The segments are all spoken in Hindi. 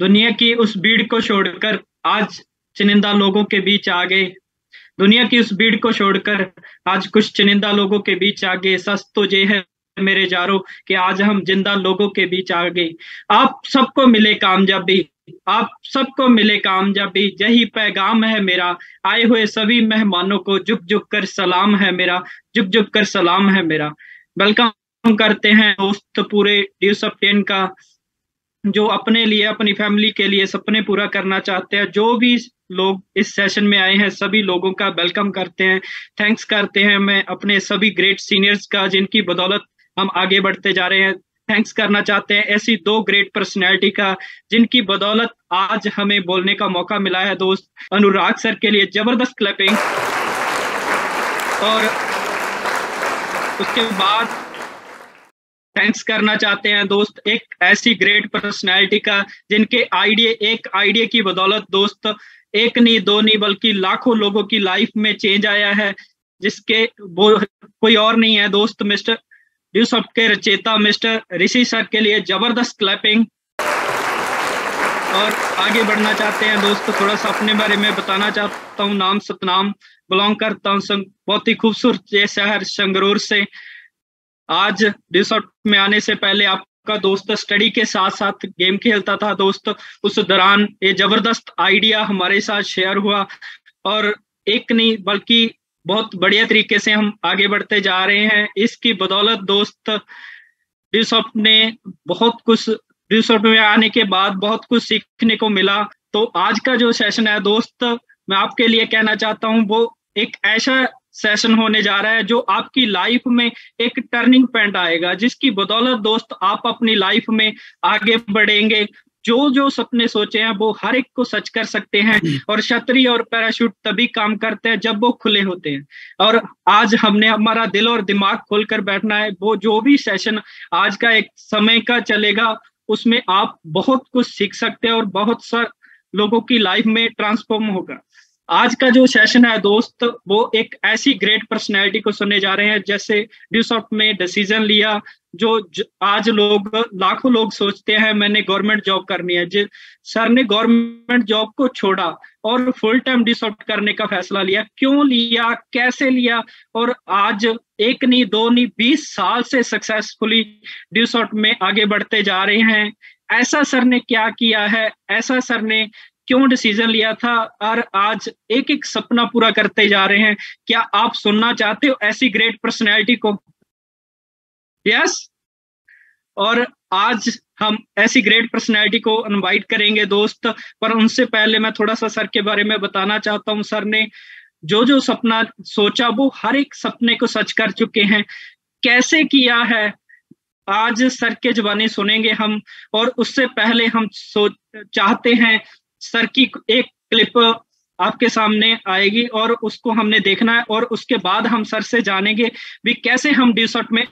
दुनिया की उस भीड़ को छोड़कर आज चुनिंदा लोगों के बीच आ गए दुनिया की उस भीड़ को छोड़कर आज कुछ चुनिंदा लोगों के बीच आ गए सच तो ये है मेरे जारो कि आज हम जिंदा लोगों के बीच आ गए आप सबको मिले कामयाबी आप सबको मिले कामयाबी यही पैगाम है मेरा आए हुए सभी मेहमानों को झुक झुक कर सलाम है मेरा झुक झुक कर सलाम है मेरा वेलकम करते हैं दोस्त पूरे ड्यूस ऑफ टेन का जो अपने लिए अपनी फैमिली के लिए सपने पूरा करना चाहते हैं जो भी लोग इस सेशन में आए हैं सभी लोगों का वेलकम करते हैं थैंक्स करते हैं मैं अपने सभी ग्रेट सीनियर्स का जिनकी बदौलत हम आगे बढ़ते जा रहे हैं थैंक्स करना चाहते हैं ऐसी दो ग्रेट पर्सनैलिटी का जिनकी बदौलत आज हमें बोलने का मौका मिला है दोस्त अनुराग सर के लिए जबरदस्त क्लैपिंग और उसके बाद थैंक्स करना चाहते हैं दोस्त एक ऐसी ग्रेट पर्सनैलिटी का जिनके आइडिया एक आइडिया की बदौलत दोस्त एक नहीं दो नहीं बल्कि लाखों लोगों की लाइफ में चेंज आया है जिसके वो कोई और नहीं है दोस्त मिस्टर ड्यूसअप के रचेता मिस्टर ऋषि सर के लिए जबरदस्त क्लैपिंग और आगे बढ़ना चाहते हैं दोस्त थोड़ा सा अपने बारे में बताना चाहता हूँ नाम सतनाम बिलोंग करता हूँ बहुत ही खूबसूरत शहर संगरूर से आज रिसोर्ट में आने से पहले आपका दोस्त स्टडी के साथ साथ गेम खेलता था दोस्त उस दौरान ये जबरदस्त आइडिया हमारे साथ शेयर हुआ और एक नहीं बल्कि बहुत बढ़िया तरीके से हम आगे बढ़ते जा रहे हैं इसकी बदौलत दोस्त रिसोर्ट ने बहुत कुछ रिसोर्ट में आने के बाद बहुत कुछ सीखने को मिला तो आज का जो सेशन है दोस्त मैं आपके लिए कहना चाहता हूँ वो एक ऐसा सेशन होने जा रहा है जो आपकी लाइफ में एक टर्निंग पॉइंट आएगा जिसकी बदौलत दोस्त आप अपनी लाइफ में आगे बढ़ेंगे जो जो सपने सोचे हैं वो हर एक को सच कर सकते हैं और छतरी और पैराशूट तभी काम करते हैं जब वो खुले होते हैं और आज हमने हमारा दिल और दिमाग खोलकर बैठना है वो जो भी सेशन आज का एक समय का चलेगा उसमें आप बहुत कुछ सीख सकते हैं और बहुत सा लोगों की लाइफ में ट्रांसफॉर्म होगा आज का जो सेशन है दोस्त वो एक ऐसी ग्रेट पर्सनैलिटी को सुनने जा रहे हैं जैसे ड्यूसॉफ्ट में डिसीजन लिया जो आज लोग लाखों लोग सोचते हैं मैंने गवर्नमेंट जॉब करनी है जिस सर ने गवर्नमेंट जॉब को छोड़ा और फुल टाइम डिसऑप्ट करने का फैसला लिया क्यों लिया कैसे लिया और आज एक नहीं दो नहीं बीस साल से सक्सेसफुली डिसऑप्ट में आगे बढ़ते जा रहे हैं ऐसा सर ने क्या किया है ऐसा सर ने क्यों डिसीजन लिया था और आज एक एक सपना पूरा करते जा रहे हैं क्या आप सुनना चाहते हो ऐसी ग्रेट पर्सनैलिटी को यस और आज हम ऐसी ग्रेट पर्सनैलिटी को इनवाइट करेंगे दोस्त पर उनसे पहले मैं थोड़ा सा सर के बारे में बताना चाहता हूँ सर ने जो जो सपना सोचा वो हर एक सपने को सच कर चुके हैं कैसे किया है आज सर के जबानी सुनेंगे हम और उससे पहले हम सोच चाहते हैं सर की एक क्लिप आपके सामने आएगी और उसको हमने देखना है और उसके बाद हम सर से जानेंगे भी कैसे हम डी में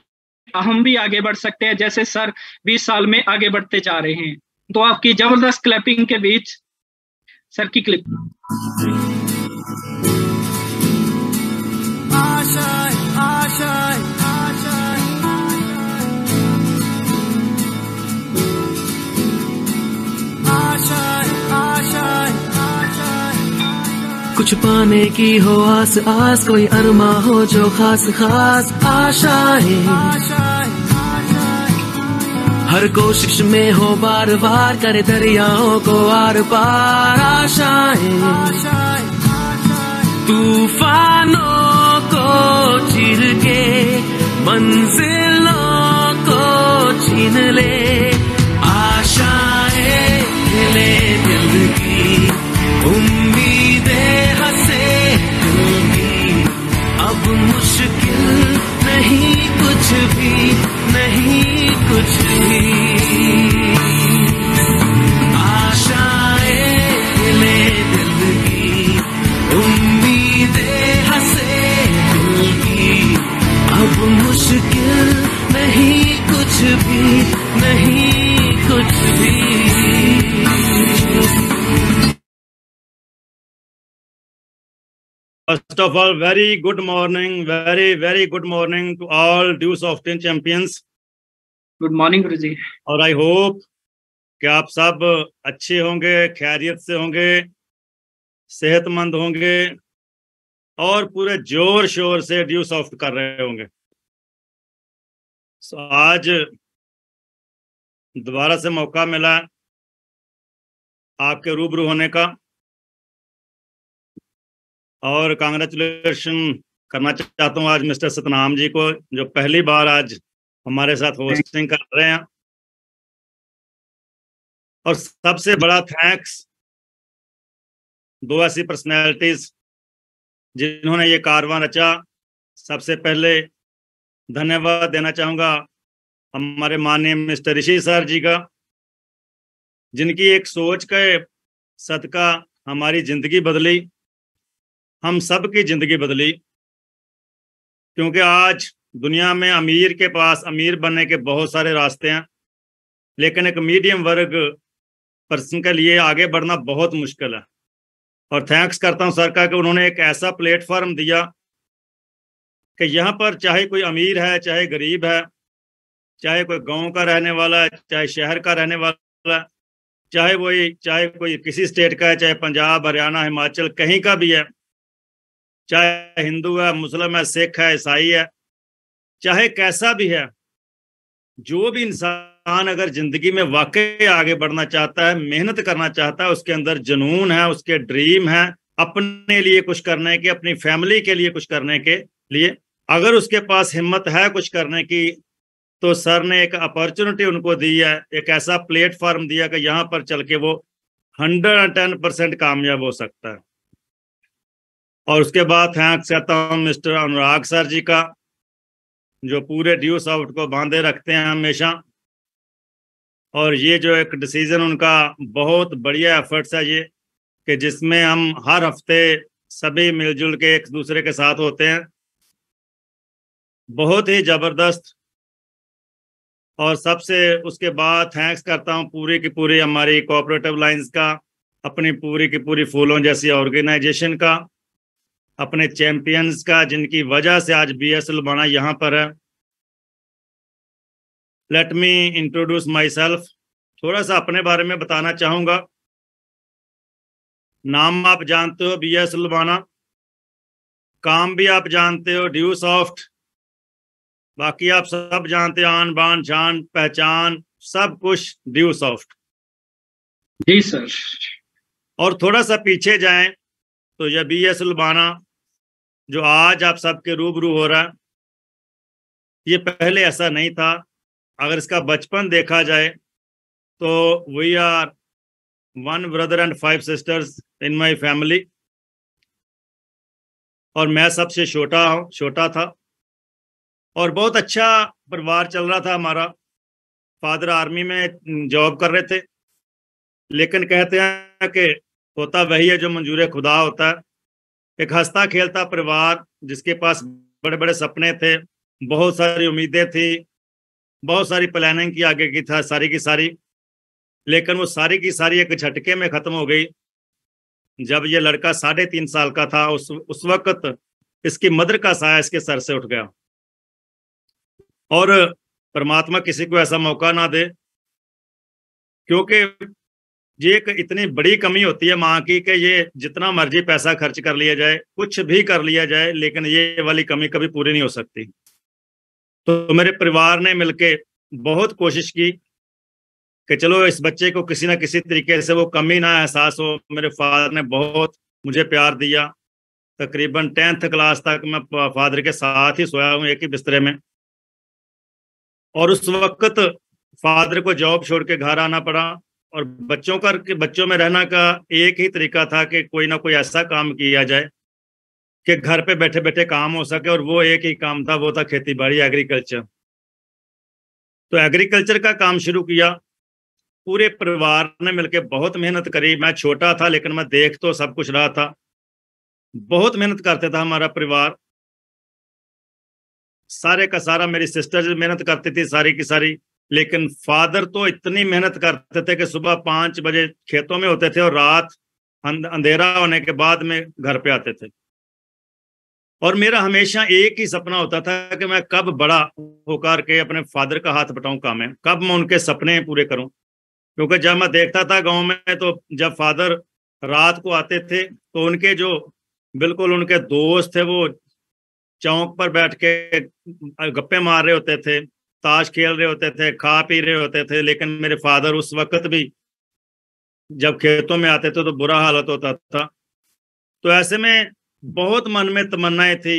हम भी आगे बढ़ सकते हैं जैसे सर 20 साल में आगे बढ़ते जा रहे हैं तो आपकी जबरदस्त क्लैपिंग के बीच सर की क्लिप कुछ पाने की हो आस आस कोई अरमा हो जो खास खास आशाएं हर कोशिश में हो बार बार करे दरियाओं को आर पार आशाएं तूफानों को चिर के मंजिलों को छीन ले आशाएं दिल की उम्मीद कुछ भी नहीं कुछ भी अब मुश्किल नहीं कुछ भी नहीं कुछ भी First of all, very good morning, very, very good morning to all Deuce of Ten Champions. Good morning, Guruji. जी और आई होप कि आप सब अच्छे होंगे खैरियत से होंगे सेहतमंद होंगे और पूरे जोर शोर से ड्यू सॉफ्ट कर रहे होंगे so, आज दोबारा से मौका मिला आपके रूबरू होने का और कांग्रेचुलेशन करना चाहता हूँ आज मिस्टर सतनाम जी को जो पहली बार आज हमारे साथ होस्टिंग कर रहे हैं और सबसे बड़ा थैंक्स दो ऐसी पर्सनैलिटीज जिन्होंने ये कारवां रचा सबसे पहले धन्यवाद देना चाहूँगा हमारे माननीय मिस्टर ऋषि सर जी का जिनकी एक सोच के सदका हमारी जिंदगी बदली हम सब की जिंदगी बदली क्योंकि आज दुनिया में अमीर के पास अमीर बनने के बहुत सारे रास्ते हैं लेकिन एक मीडियम वर्ग पर्सन के लिए आगे बढ़ना बहुत मुश्किल है और थैंक्स करता हूं सरकार कि उन्होंने एक ऐसा प्लेटफॉर्म दिया कि यहाँ पर चाहे कोई अमीर है चाहे गरीब है चाहे कोई गांव का रहने वाला है चाहे शहर का रहने वाला है चाहे वही चाहे कोई किसी स्टेट का है चाहे पंजाब हरियाणा हिमाचल कहीं का भी है चाहे हिंदू है मुस्लिम है सिख है ईसाई है चाहे कैसा भी है जो भी इंसान अगर जिंदगी में वाकई आगे बढ़ना चाहता है मेहनत करना चाहता है उसके अंदर जुनून है उसके ड्रीम है अपने लिए कुछ करने के अपनी फैमिली के लिए कुछ करने के लिए अगर उसके पास हिम्मत है कुछ करने की तो सर ने एक अपॉर्चुनिटी उनको दी है एक ऐसा प्लेटफॉर्म दिया कि यहाँ पर चल के वो हंड्रेड एंड टेन परसेंट कामयाब हो सकता है और उसके बाद थैंक्स कहता हूँ मिस्टर अनुराग सर जी का जो पूरे ड्यू सॉफ्ट को बांधे रखते हैं हमेशा और ये जो एक डिसीज़न उनका बहुत बढ़िया एफर्ट्स है ये कि जिसमें हम हर हफ्ते सभी मिलजुल के एक दूसरे के साथ होते हैं बहुत ही ज़बरदस्त और सबसे उसके बाद थैंक्स करता हूँ पूरी की पूरी हमारी कोऑपरेटिव लाइंस का अपनी पूरी की पूरी फूलों जैसी ऑर्गेनाइजेशन का अपने चैंपियंस का जिनकी वजह से आज बी एस एल बना यहाँ पर है let me introduce myself थोड़ा सा अपने बारे में बताना चाहूंगा नाम आप जानते हो बी एस लुबाना काम भी आप जानते हो ड्यू सॉफ्ट बाकी आप सब जानते हो आन बान जान पहचान सब कुछ ड्यू सॉफ्ट जी सर और थोड़ा सा पीछे जाएं तो यह बी एस लुबाना जो आज आप सबके रूबरू हो रहा ये पहले ऐसा नहीं था अगर इसका बचपन देखा जाए तो we are one brother and five sisters in my family और मैं सबसे छोटा हूँ छोटा था और बहुत अच्छा परिवार चल रहा था हमारा फादर आर्मी में जॉब कर रहे थे लेकिन कहते हैं कि होता वही है जो मंजूर खुदा होता है एक हंसता खेलता परिवार जिसके पास बड़े बड़े सपने थे बहुत सारी उम्मीदें थी बहुत सारी प्लानिंग की आगे की था सारी की सारी लेकिन वो सारी की सारी एक झटके में खत्म हो गई जब ये लड़का साढ़े तीन साल का था उस उस वक्त इसकी मदर का साया इसके सर से उठ गया और परमात्मा किसी को ऐसा मौका ना दे क्योंकि ये एक इतनी बड़ी कमी होती है माँ की कि ये जितना मर्जी पैसा खर्च कर लिया जाए कुछ भी कर लिया जाए लेकिन ये वाली कमी कभी पूरी नहीं हो सकती तो मेरे परिवार ने मिलके बहुत कोशिश की कि चलो इस बच्चे को किसी ना किसी तरीके से वो कमी ना एहसास हो मेरे फादर ने बहुत मुझे प्यार दिया तकरीबन टेंथ क्लास तक मैं फादर के साथ ही सोया हूँ एक ही बिस्तरे में और उस वक्त फादर को जॉब छोड़ के घर आना पड़ा और बच्चों का बच्चों में रहना का एक ही तरीका था कि कोई ना कोई ऐसा काम किया जाए कि घर पे बैठे बैठे काम हो सके और वो एक ही काम था वो था खेती बाड़ी एग्रीकल्चर तो एग्रीकल्चर का काम शुरू किया पूरे परिवार ने मिलकर बहुत मेहनत करी मैं छोटा था लेकिन मैं देख तो सब कुछ रहा था बहुत मेहनत करते था हमारा परिवार सारे का सारा मेरी सिस्टर मेहनत करती थी सारी की सारी लेकिन फादर तो इतनी मेहनत करते थे कि सुबह पांच बजे खेतों में होते थे और रात अंधेरा होने के बाद में घर पे आते थे और मेरा हमेशा एक ही सपना होता था कि मैं कब बड़ा होकर के अपने फादर का हाथ बटाऊं काम में कब मैं उनके सपने पूरे करूं क्योंकि जब मैं देखता था गांव में तो जब फादर रात को आते थे तो उनके जो बिल्कुल उनके दोस्त थे वो चौक पर बैठ के गप्पे मार रहे होते थे ताश खेल रहे होते थे खा पी रहे होते थे लेकिन मेरे फादर उस वक्त भी जब खेतों में आते थे तो बुरा हालत होता था तो ऐसे में बहुत मन में तमन्नाएं थी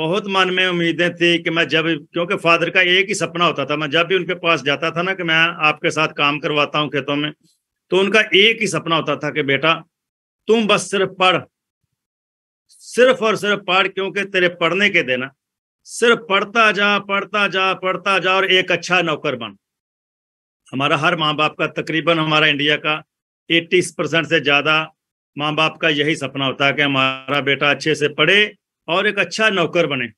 बहुत मन में उम्मीदें थी कि मैं जब क्योंकि फादर का एक ही सपना होता था मैं जब भी उनके पास जाता था ना कि मैं आपके साथ काम करवाता हूँ खेतों में तो उनका एक ही सपना होता था कि बेटा तुम बस सिर्फ पढ़ सिर्फ और सिर्फ पढ़ क्योंकि तेरे पढ़ने के देना सिर्फ पढ़ता जा पढ़ता जा पढ़ता जा और एक अच्छा नौकर बन हमारा हर माँ बाप का तकरीबन हमारा इंडिया का 80 परसेंट से ज़्यादा माँ बाप का यही सपना होता है कि हमारा बेटा अच्छे से पढ़े और एक अच्छा नौकर बने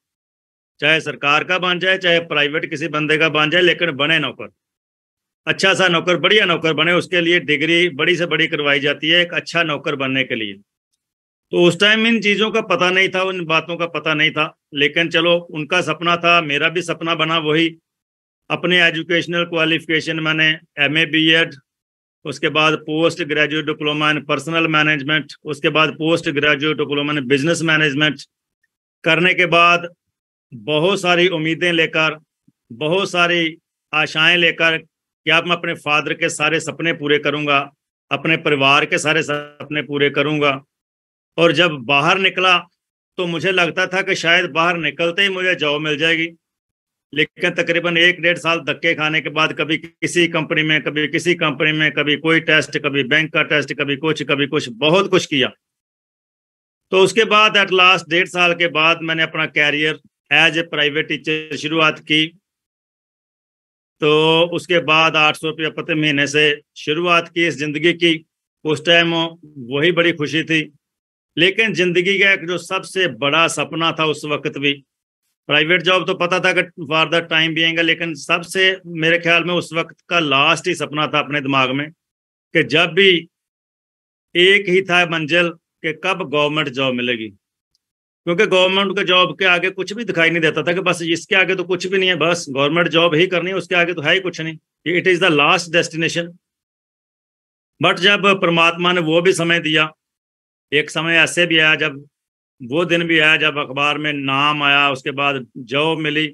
चाहे सरकार का बन जाए चाहे प्राइवेट किसी बंदे का बन जाए लेकिन बने नौकर अच्छा सा नौकर बढ़िया नौकर बने उसके लिए डिग्री बड़ी से बड़ी करवाई जाती है एक अच्छा नौकर बनने के लिए तो उस टाइम इन चीज़ों का पता नहीं था उन बातों का पता नहीं था लेकिन चलो उनका सपना था मेरा भी सपना बना वही अपने एजुकेशनल क्वालिफिकेशन मैंने एम ए बी एड उसके बाद post graduate diploma in personnel management उसके बाद post graduate diploma in business management करने के बाद बहुत सारी उम्मीदें लेकर बहुत सारी आशाएं लेकर कि आप मैं अपने फादर के सारे सपने पूरे करूंगा अपने परिवार के सारे सपने पूरे करूंगा और जब बाहर निकला तो मुझे लगता था कि शायद बाहर निकलते ही मुझे जॉब मिल जाएगी लेकिन तकरीबन एक डेढ़ साल धक्के खाने के बाद कभी किसी कंपनी में कभी किसी कंपनी में कभी कोई टेस्ट कभी बैंक का टेस्ट कभी कुछ कभी कुछ बहुत कुछ किया तो उसके बाद एट लास्ट डेढ़ साल के बाद मैंने अपना career as a private teacher शुरुआत की तो उसके बाद आठ सौ रुपया प्रति महीने से शुरुआत की इस जिंदगी की उस टाइम वही बड़ी खुशी थी लेकिन जिंदगी का एक जो सबसे बड़ा सपना था उस वक्त भी प्राइवेट जॉब तो पता था कि फॉर द टाइम आएगा लेकिन सबसे मेरे ख्याल में उस वक्त का लास्ट ही सपना था अपने दिमाग में कि जब भी एक ही था मंजिल कि कब गवर्नमेंट जॉब मिलेगी क्योंकि गवर्नमेंट के जॉब के आगे कुछ भी दिखाई नहीं देता था कि बस इसके आगे तो कुछ भी नहीं है बस गवर्नमेंट जॉब ही करनी है उसके आगे तो है ही कुछ नहीं it is the last destination but जब परमात्मा ने वो भी समय दिया एक समय ऐसे भी आया जब वो दिन भी आया जब अखबार में नाम आया उसके बाद जॉब मिली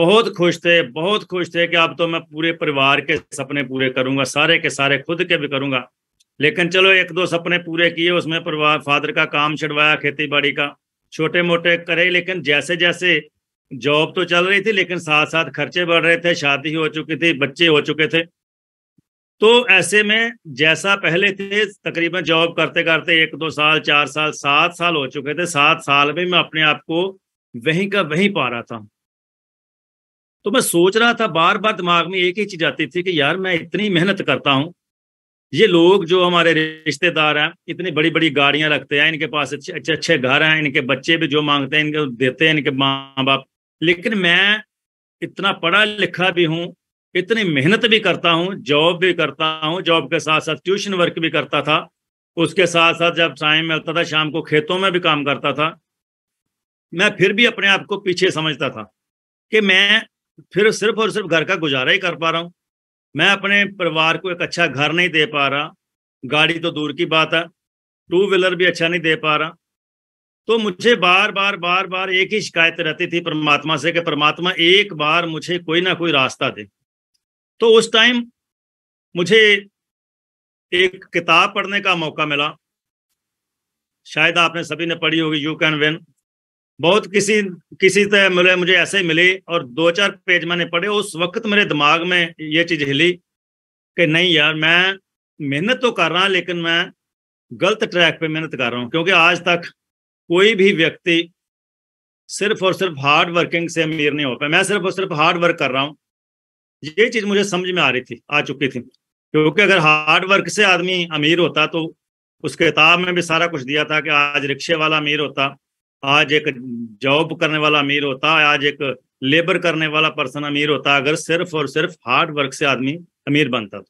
बहुत खुश थे बहुत खुश थे कि अब तो मैं पूरे परिवार के सपने पूरे करूंगा सारे के सारे खुद के भी करूंगा लेकिन चलो एक दो सपने पूरे किए उसमें परिवार फादर का काम छिड़वाया खेती बाड़ी का छोटे मोटे करे लेकिन जैसे जैसे जॉब तो चल रही थी लेकिन साथ साथ खर्चे बढ़ रहे थे शादी हो चुकी थी बच्चे हो चुके थे तो ऐसे में जैसा पहले थे तकरीबन जॉब करते करते एक दो साल चार साल सात साल हो चुके थे सात साल में मैं अपने आप को वहीं का वहीं पा रहा था तो मैं सोच रहा था बार बार दिमाग में एक ही चीज आती थी कि यार मैं इतनी मेहनत करता हूँ ये लोग जो हमारे रिश्तेदार हैं इतनी बड़ी बड़ी गाड़ियां रखते हैं इनके पास अच्छे अच्छे अच्छे घर हैं इनके बच्चे भी जो मांगते हैं इनके देते हैं इनके माँ बाप लेकिन मैं इतना पढ़ा लिखा भी हूं इतनी मेहनत भी करता हूँ जॉब भी करता हूँ जॉब के साथ साथ ट्यूशन वर्क भी करता था उसके साथ साथ जब टाइम मिलता था शाम को खेतों में भी काम करता था मैं फिर भी अपने आप को पीछे समझता था कि मैं फिर सिर्फ और सिर्फ घर का गुजारा ही कर पा रहा हूँ मैं अपने परिवार को एक अच्छा घर नहीं दे पा रहा गाड़ी तो दूर की बात है टू व्हीलर भी अच्छा नहीं दे पा रहा तो मुझे बार बार बार बार एक ही शिकायत रहती थी परमात्मा से कि परमात्मा एक बार मुझे कोई ना कोई रास्ता दे तो उस टाइम मुझे एक किताब पढ़ने का मौका मिला शायद आपने सभी ने पढ़ी होगी यू कैन विन बहुत किसी किसी तरह मिले मुझे ऐसे ही मिली और दो चार पेज मैंने पढ़े उस वक्त मेरे दिमाग में ये चीज हिली कि नहीं यार मैं मेहनत तो कर रहा लेकिन मैं गलत ट्रैक पे मेहनत कर रहा हूँ क्योंकि आज तक कोई भी व्यक्ति सिर्फ और सिर्फ हार्ड वर्किंग से अमीर नहीं हो पाया मैं सिर्फ और सिर्फ हार्ड वर्क कर रहा हूँ ये चीज मुझे समझ में आ रही थी आ चुकी थी क्योंकि अगर हार्ड वर्क से आदमी अमीर होता तो उस किताब में भी सारा कुछ दिया था कि आज रिक्शे वाला अमीर होता आज एक जॉब करने वाला अमीर होता आज एक लेबर करने वाला पर्सन अमीर होता अगर सिर्फ और सिर्फ हार्ड वर्क से आदमी अमीर बनता तो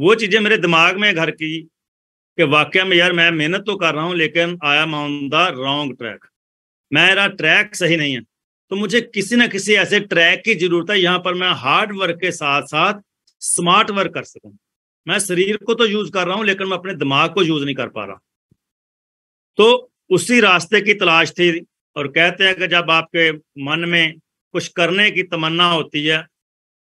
वो चीजें मेरे दिमाग में घर की कि वाक्य में यार मैं मेहनत तो कर रहा हूं लेकिन I am on the wrong track मेरा ट्रैक सही नहीं है तो मुझे किसी ना किसी ऐसे ट्रैक की जरूरत है यहाँ पर मैं हार्ड वर्क के साथ साथ स्मार्ट वर्क कर सकूं मैं शरीर को तो यूज कर रहा हूं लेकिन मैं अपने दिमाग को यूज नहीं कर पा रहा तो उसी रास्ते की तलाश थी और कहते हैं कि जब आपके मन में कुछ करने की तमन्ना होती है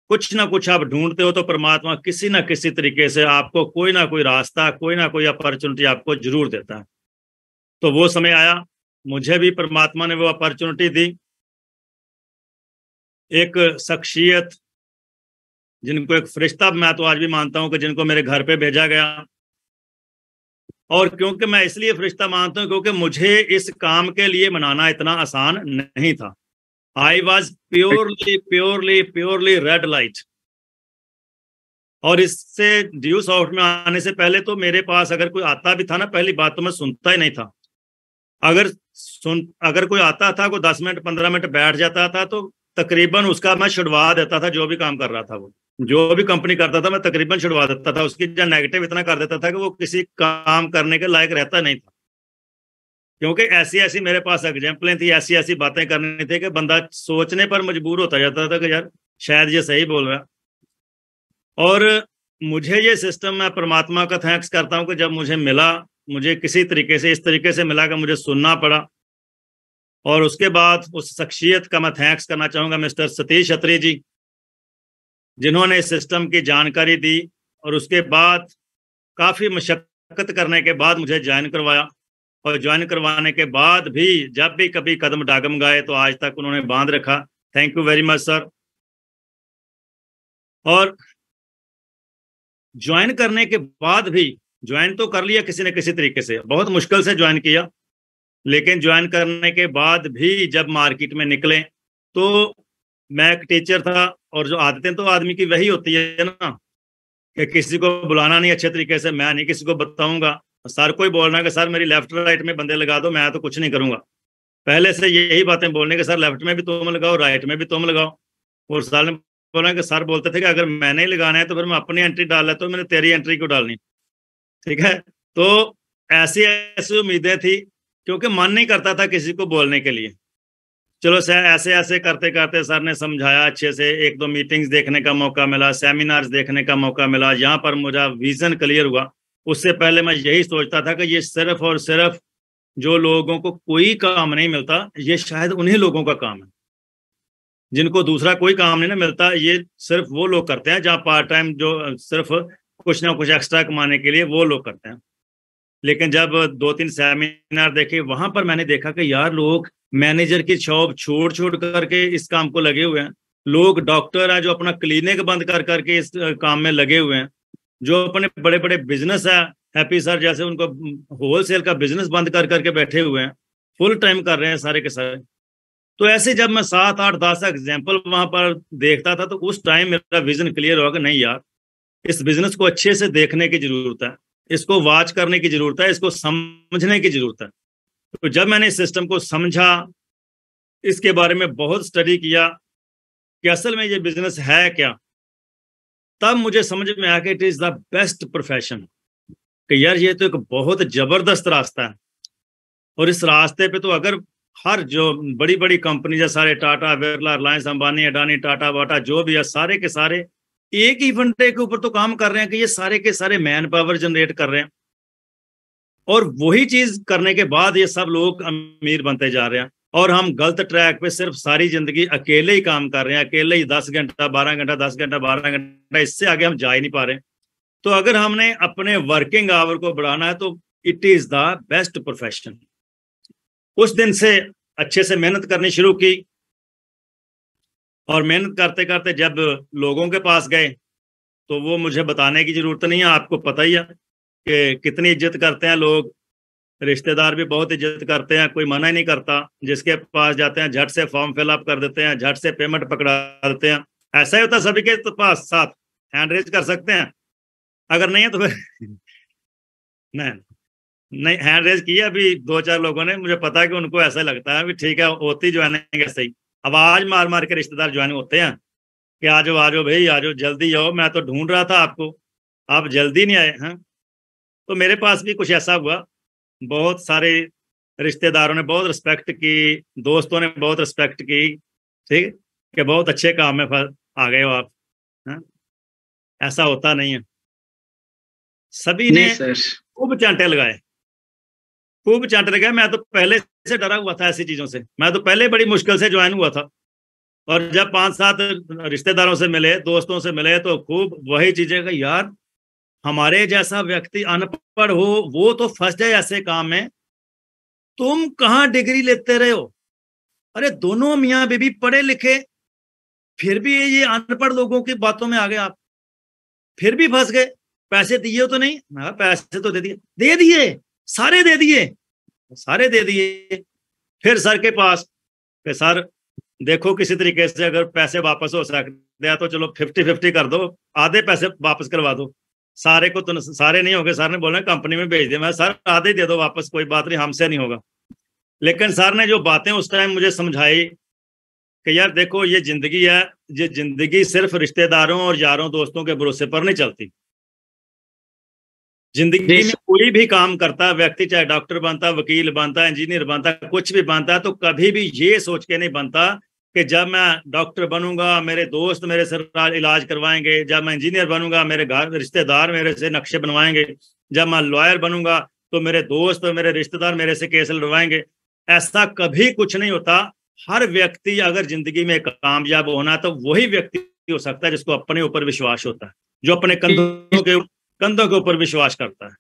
कुछ ना कुछ आप ढूंढते हो तो परमात्मा किसी ना किसी तरीके से आपको कोई ना कोई रास्ता कोई ना कोई अपॉर्चुनिटी आपको जरूर देता है तो वो समय आया मुझे भी परमात्मा ने वो अपॉर्चुनिटी दी एक शख्सियत जिनको एक फरिश्ता मैं तो आज भी मानता हूं कि जिनको मेरे घर पे भेजा गया और क्योंकि मैं इसलिए फरिश्ता मानता हूं क्योंकि मुझे इस काम के लिए मनाना इतना आसान नहीं था I was purely purely purely red light और इससे ड्यू सॉफ्ट में आने से पहले तो मेरे पास अगर कोई आता भी था ना पहली बात तो मैं सुनता ही नहीं था अगर सुन अगर कोई आता था कोई दस मिनट पंद्रह मिनट बैठ जाता था तो तकरीबन उसका मैं छुड़वा देता था जो भी काम कर रहा था वो जो भी कंपनी करता था मैं तकरीबन छुड़वा देता था उसकी जहाँ नेगेटिव इतना कर देता था कि वो किसी काम करने के लायक रहता नहीं था क्योंकि ऐसी ऐसी मेरे पास एग्जाम्पलें थी ऐसी ऐसी बातें करनी थी कि बंदा सोचने पर मजबूर होता जाता था कि यार शायद ये सही बोल रहा और मुझे ये सिस्टम मैं परमात्मा का थैंक्स करता हूँ कि जब मुझे मिला मुझे किसी तरीके से इस तरीके से मिला कि मुझे सुनना पड़ा और उसके बाद उस शख्सियत का मैं थैंक्स करना चाहूंगा मिस्टर सतीश अत्री जी जिन्होंने इस सिस्टम की जानकारी दी और उसके बाद काफ़ी मशक्क़त करने के बाद मुझे ज्वाइन करवाया और ज्वाइन करवाने के बाद भी जब भी कभी कदम डागम गए तो आज तक उन्होंने बांध रखा thank you very much sir और ज्वाइन करने के बाद भी ज्वाइन तो कर लिया किसी न किसी तरीके से बहुत मुश्किल से ज्वाइन किया लेकिन ज्वाइन करने के बाद भी जब मार्केट में निकले तो मैं एक टीचर था और जो आदतें तो आदमी की वही होती है ना कि किसी को बुलाना नहीं अच्छे तरीके से मैं नहीं किसी को बताऊंगा सर को ही बोलना कि सर मेरी लेफ्ट राइट में बंदे लगा दो मैं तो कुछ नहीं करूंगा पहले से यही बातें बोलने के सर लेफ्ट में भी तुम लगाओ राइट में भी तुम लगाओ और सर ने बोला कि सर बोलते थे कि अगर मैंने ही लगाना है तो फिर मैं अपनी एंट्री डाल लेता तो मैंने तेरी एंट्री क्यों डालनी ठीक है तो ऐसी ऐसी उम्मीदें थी क्योंकि मन नहीं करता था किसी को बोलने के लिए चलो सर ऐसे ऐसे करते करते सर ने समझाया अच्छे से एक दो मीटिंग्स देखने का मौका मिला सेमिनार्स देखने का मौका मिला यहाँ पर मुझे विजन क्लियर हुआ उससे पहले मैं यही सोचता था कि ये सिर्फ और सिर्फ जो लोगों को कोई काम नहीं मिलता ये शायद उन्हीं लोगों का काम है जिनको दूसरा कोई काम नहीं ना मिलता ये सिर्फ वो लोग करते हैं जहाँ पार्ट टाइम जो सिर्फ कुछ ना कुछ एक्स्ट्रा कमाने के लिए वो लोग करते हैं लेकिन जब दो तीन सेमिनार देखे वहां पर मैंने देखा कि यार लोग मैनेजर की शॉप छोड़ छोड़ करके इस काम को लगे हुए हैं लोग डॉक्टर हैं जो अपना क्लिनिक बंद कर करके इस काम में लगे हुए हैं जो अपने बड़े बड़े बिजनेस है हैप्पी सर जैसे उनको होलसेल का बिजनेस बंद कर करके बैठे हुए हैं फुल टाइम कर रहे हैं सारे के सारे तो ऐसे जब मैं सात आठ दस एग्जाम्पल वहां पर देखता था तो उस टाइम मेरा विजन क्लियर हुआ कि नहीं यार इस बिजनेस को अच्छे से देखने की जरूरत है इसको वाच करने की जरूरत है इसको समझने की जरूरत है तो जब मैंने इस सिस्टम को समझा इसके बारे में बहुत स्टडी किया कि असल में ये बिजनेस है क्या तब मुझे समझ में आया कि it is the best profession कि यार ये तो एक बहुत ज़बरदस्त रास्ता है और इस रास्ते पे तो अगर हर जो बड़ी बड़ी कंपनी जैसे सारे टाटा बिरला रिलायंस अंबानी अडानी टाटा वाटा जो भी है सारे के सारे एक ही फंडे के ऊपर तो काम कर रहे हैं कि ये सारे के सारे मैन पावर जनरेट कर रहे हैं और वही चीज करने के बाद ये सब लोग अमीर बनते जा रहे हैं और हम गलत ट्रैक पे सिर्फ सारी जिंदगी अकेले ही काम कर रहे हैं अकेले ही दस घंटा बारह घंटा दस घंटा बारह घंटा इससे आगे हम जा ही नहीं पा रहे तो अगर हमने अपने वर्किंग आवर को बढ़ाना है तो it is the best profession उस दिन से अच्छे से मेहनत करनी शुरू की और मेहनत करते करते जब लोगों के पास गए तो वो मुझे बताने की ज़रूरत नहीं है आपको पता ही है कि कितनी इज्जत करते हैं लोग रिश्तेदार भी बहुत इज्जत करते हैं कोई मना ही नहीं करता जिसके पास जाते हैं झट से फॉर्म फिलअप कर देते हैं झट से पेमेंट पकड़ा देते हैं ऐसा ही होता सभी के तो पास साथ हैंड रेज कर सकते हैं अगर नहीं है तो फिर नहीं नहीं हैंड रेज किया अभी दो चार लोगों ने मुझे पता है कि उनको ऐसा लगता है ठीक है होती जो है सही आवाज मार मार के रिश्तेदार ज्वाइन होते हैं कि आ जाओ आ जाओ भाई आ जाओ जल्दी आओ मैं तो ढूंढ रहा था आपको आप जल्दी नहीं आए हैं हाँ? तो मेरे पास भी कुछ ऐसा हुआ बहुत सारे रिश्तेदारों ने बहुत रिस्पेक्ट की दोस्तों ने बहुत रिस्पेक्ट की ठीक कि बहुत अच्छे काम में फल आ गए हो आप है? हाँ? ऐसा होता नहीं है सभी ने खूब चांटे लगाए खूब चांट गए मैं तो पहले से डरा हुआ था ऐसी चीजों से मैं तो पहले बड़ी मुश्किल से ज्वाइन हुआ था और जब पांच सात रिश्तेदारों से मिले दोस्तों से मिले तो खूब वही चीजें का यार हमारे जैसा व्यक्ति अनपढ़ हो वो तो फंस जाए ऐसे काम में तुम कहाँ डिग्री लेते रहे हो अरे दोनों मियाँ बीबी पढ़े लिखे फिर भी ये अनपढ़ लोगों की बातों में आ गए आप फिर भी फंस गए पैसे दिए तो नहीं पैसे तो दे दिए दे दिए सारे दे दिए सारे दे दिए फिर सर के पास कि सर देखो किसी तरीके से अगर पैसे वापस हो सकते हैं तो चलो फिफ्टी फिफ्टी कर दो आधे पैसे वापस करवा दो सारे को तो सारे नहीं हो गए सर ने बोला कंपनी में भेज दिया मैं सर आधे दे दो वापस कोई बात नहीं हमसे नहीं होगा लेकिन सर ने जो बातें उस टाइम मुझे समझाई कि यार देखो ये जिंदगी है ये जिंदगी सिर्फ रिश्तेदारों और यारों दोस्तों के भरोसे पर नहीं चलती जिंदगी में कोई भी काम करता व्यक्ति चाहे डॉक्टर बनता वकील बनता इंजीनियर बनता कुछ भी बनता तो कभी भी ये सोच के नहीं बनता कि जब मैं डॉक्टर बनूंगा मेरे दोस्त मेरे से इलाज करवाएंगे जब मैं इंजीनियर बनूंगा मेरे घर रिश्तेदार मेरे से नक्शे बनवाएंगे जब मैं लॉयर बनूंगा तो मेरे दोस्त और मेरे रिश्तेदार मेरे से केस लड़वाएंगे ऐसा कभी कुछ नहीं होता हर व्यक्ति अगर जिंदगी में कामयाब होना तो वही व्यक्ति हो सकता है जिसको अपने ऊपर विश्वास होता है जो अपने कंधों के कंधों के ऊपर विश्वास करता है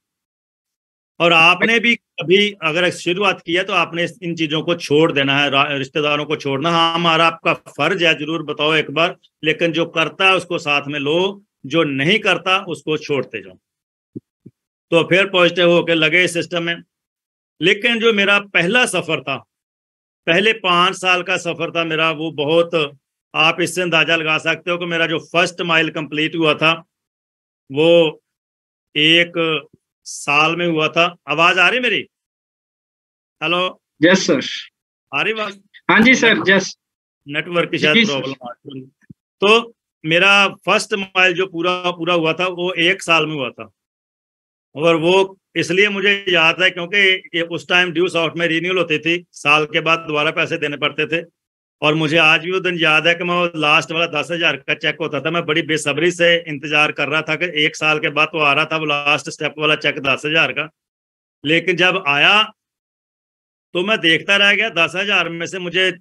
और आपने भी कभी अगर शुरुआत किया तो आपने इन चीजों को छोड़ देना है रिश्तेदारों को छोड़ना हाँ हमारा आपका फर्ज है जरूर बताओ एक बार लेकिन जो करता है उसको साथ में लो जो नहीं करता उसको छोड़ते जाओ तो फिर पॉजिटिव होकर लगे सिस्टम में लेकिन जो मेरा पहला सफर था पहले पांच साल का सफर था मेरा वो बहुत आप इससे अंदाजा लगा सकते हो कि मेरा जो फर्स्ट माइल कंप्लीट हुआ था वो एक साल में हुआ था आवाज आ रही मेरी हेलो यस सर आ रही बात हाँ जी सर यस नेटवर्क की शायद प्रॉब्लम तो मेरा फर्स्ट मोबाइल जो पूरा पूरा हुआ था वो एक साल में हुआ था और वो इसलिए मुझे याद है क्योंकि उस टाइम ड्यू सॉफ्ट में रिन्यूअल होती थी साल के बाद दोबारा पैसे देने पड़ते थे और मुझे आज भी वो दिन याद है कि मैं लास्ट वाला दस हजार का चेक होता था मैं बड़ी बेसब्री से इंतजार कर रहा था कि एक साल के बाद वो तो आ रहा था वो लास्ट स्टेप वाला चेक दस हजार का लेकिन जब आया तो मैं देखता रह गया दस हजार में से मुझे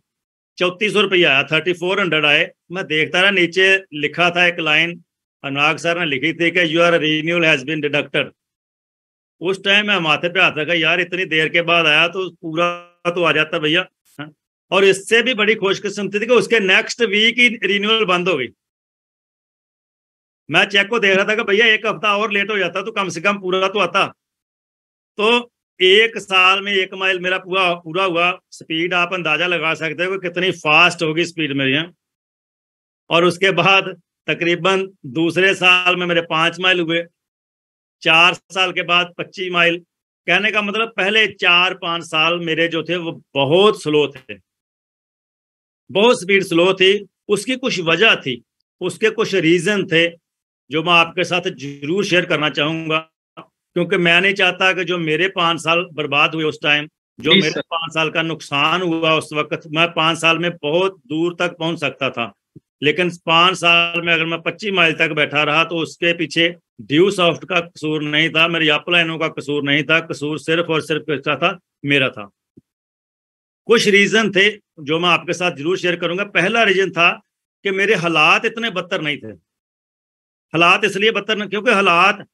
चौतीस सौ रुपया आया थर्टी फोर हंड्रेड आए मैं देखता रहा नीचे लिखा था एक लाइन अनुराग सर ने लिखी थी कि our renewal has been deducted उस टाइम मैं माथे पे आता था यार इतनी देर के बाद आया तो पूरा तो आ जाता भैया और इससे भी बड़ी खुशकिस्मती थी कि उसके नेक्स्ट वीक ही रिन्यूअल बंद हो गई मैं चेक को देख रहा था कि भैया एक हफ्ता और लेट हो जाता तो कम से कम पूरा तो आता तो एक साल में एक माइल मेरा पूरा पूरा हुआ स्पीड आप अंदाजा लगा सकते हो कि कितनी फास्ट होगी स्पीड मेरी है हाँ। और उसके बाद तकरीबन दूसरे साल में मेरे पांच माइल हुए चार साल के बाद पच्चीस माइल कहने का मतलब पहले चार पांच साल मेरे जो थे वो बहुत स्लो थे बहुत स्पीड स्लो थी उसकी कुछ वजह थी उसके कुछ रीज़न थे जो मैं आपके साथ जरूर शेयर करना चाहूंगा क्योंकि मैं नहीं चाहता कि जो मेरे पांच साल बर्बाद हुए उस टाइम जो मेरे पांच साल का नुकसान हुआ उस वक्त मैं पांच साल में बहुत दूर तक पहुंच सकता था लेकिन पांच साल में अगर मैं पच्चीस माइल तक बैठा रहा तो उसके पीछे ड्यू सॉफ्ट का कसूर नहीं था मेरी अपलाइनों का कसूर नहीं था कसूर सिर्फ और सिर्फ किसका था मेरा था कुछ रीजन थे जो मैं आपके साथ जरूर शेयर करूंगा पहला रीजन था कि मेरे हालात इतने बदतर नहीं थे हालात इसलिए बदतर नहीं क्योंकि हालात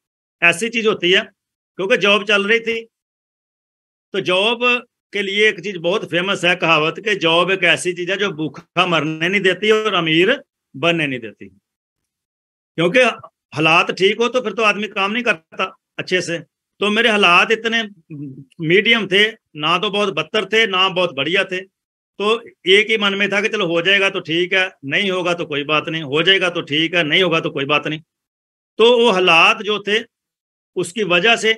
ऐसी चीज होती है क्योंकि जॉब चल रही थी तो जॉब के लिए एक चीज बहुत फेमस है कहावत के जॉब एक ऐसी चीज है जो भूखा मरने नहीं देती और अमीर बनने नहीं देती क्योंकि हालात ठीक हो तो फिर तो आदमी काम नहीं करता अच्छे से तो मेरे हालात इतने मीडियम थे ना तो बहुत बदतर थे ना बहुत बढ़िया थे तो एक ही मन में था कि चलो हो जाएगा तो ठीक है नहीं होगा तो कोई बात नहीं हो जाएगा तो ठीक है नहीं होगा तो कोई बात नहीं तो वो हालात जो थे उसकी वजह से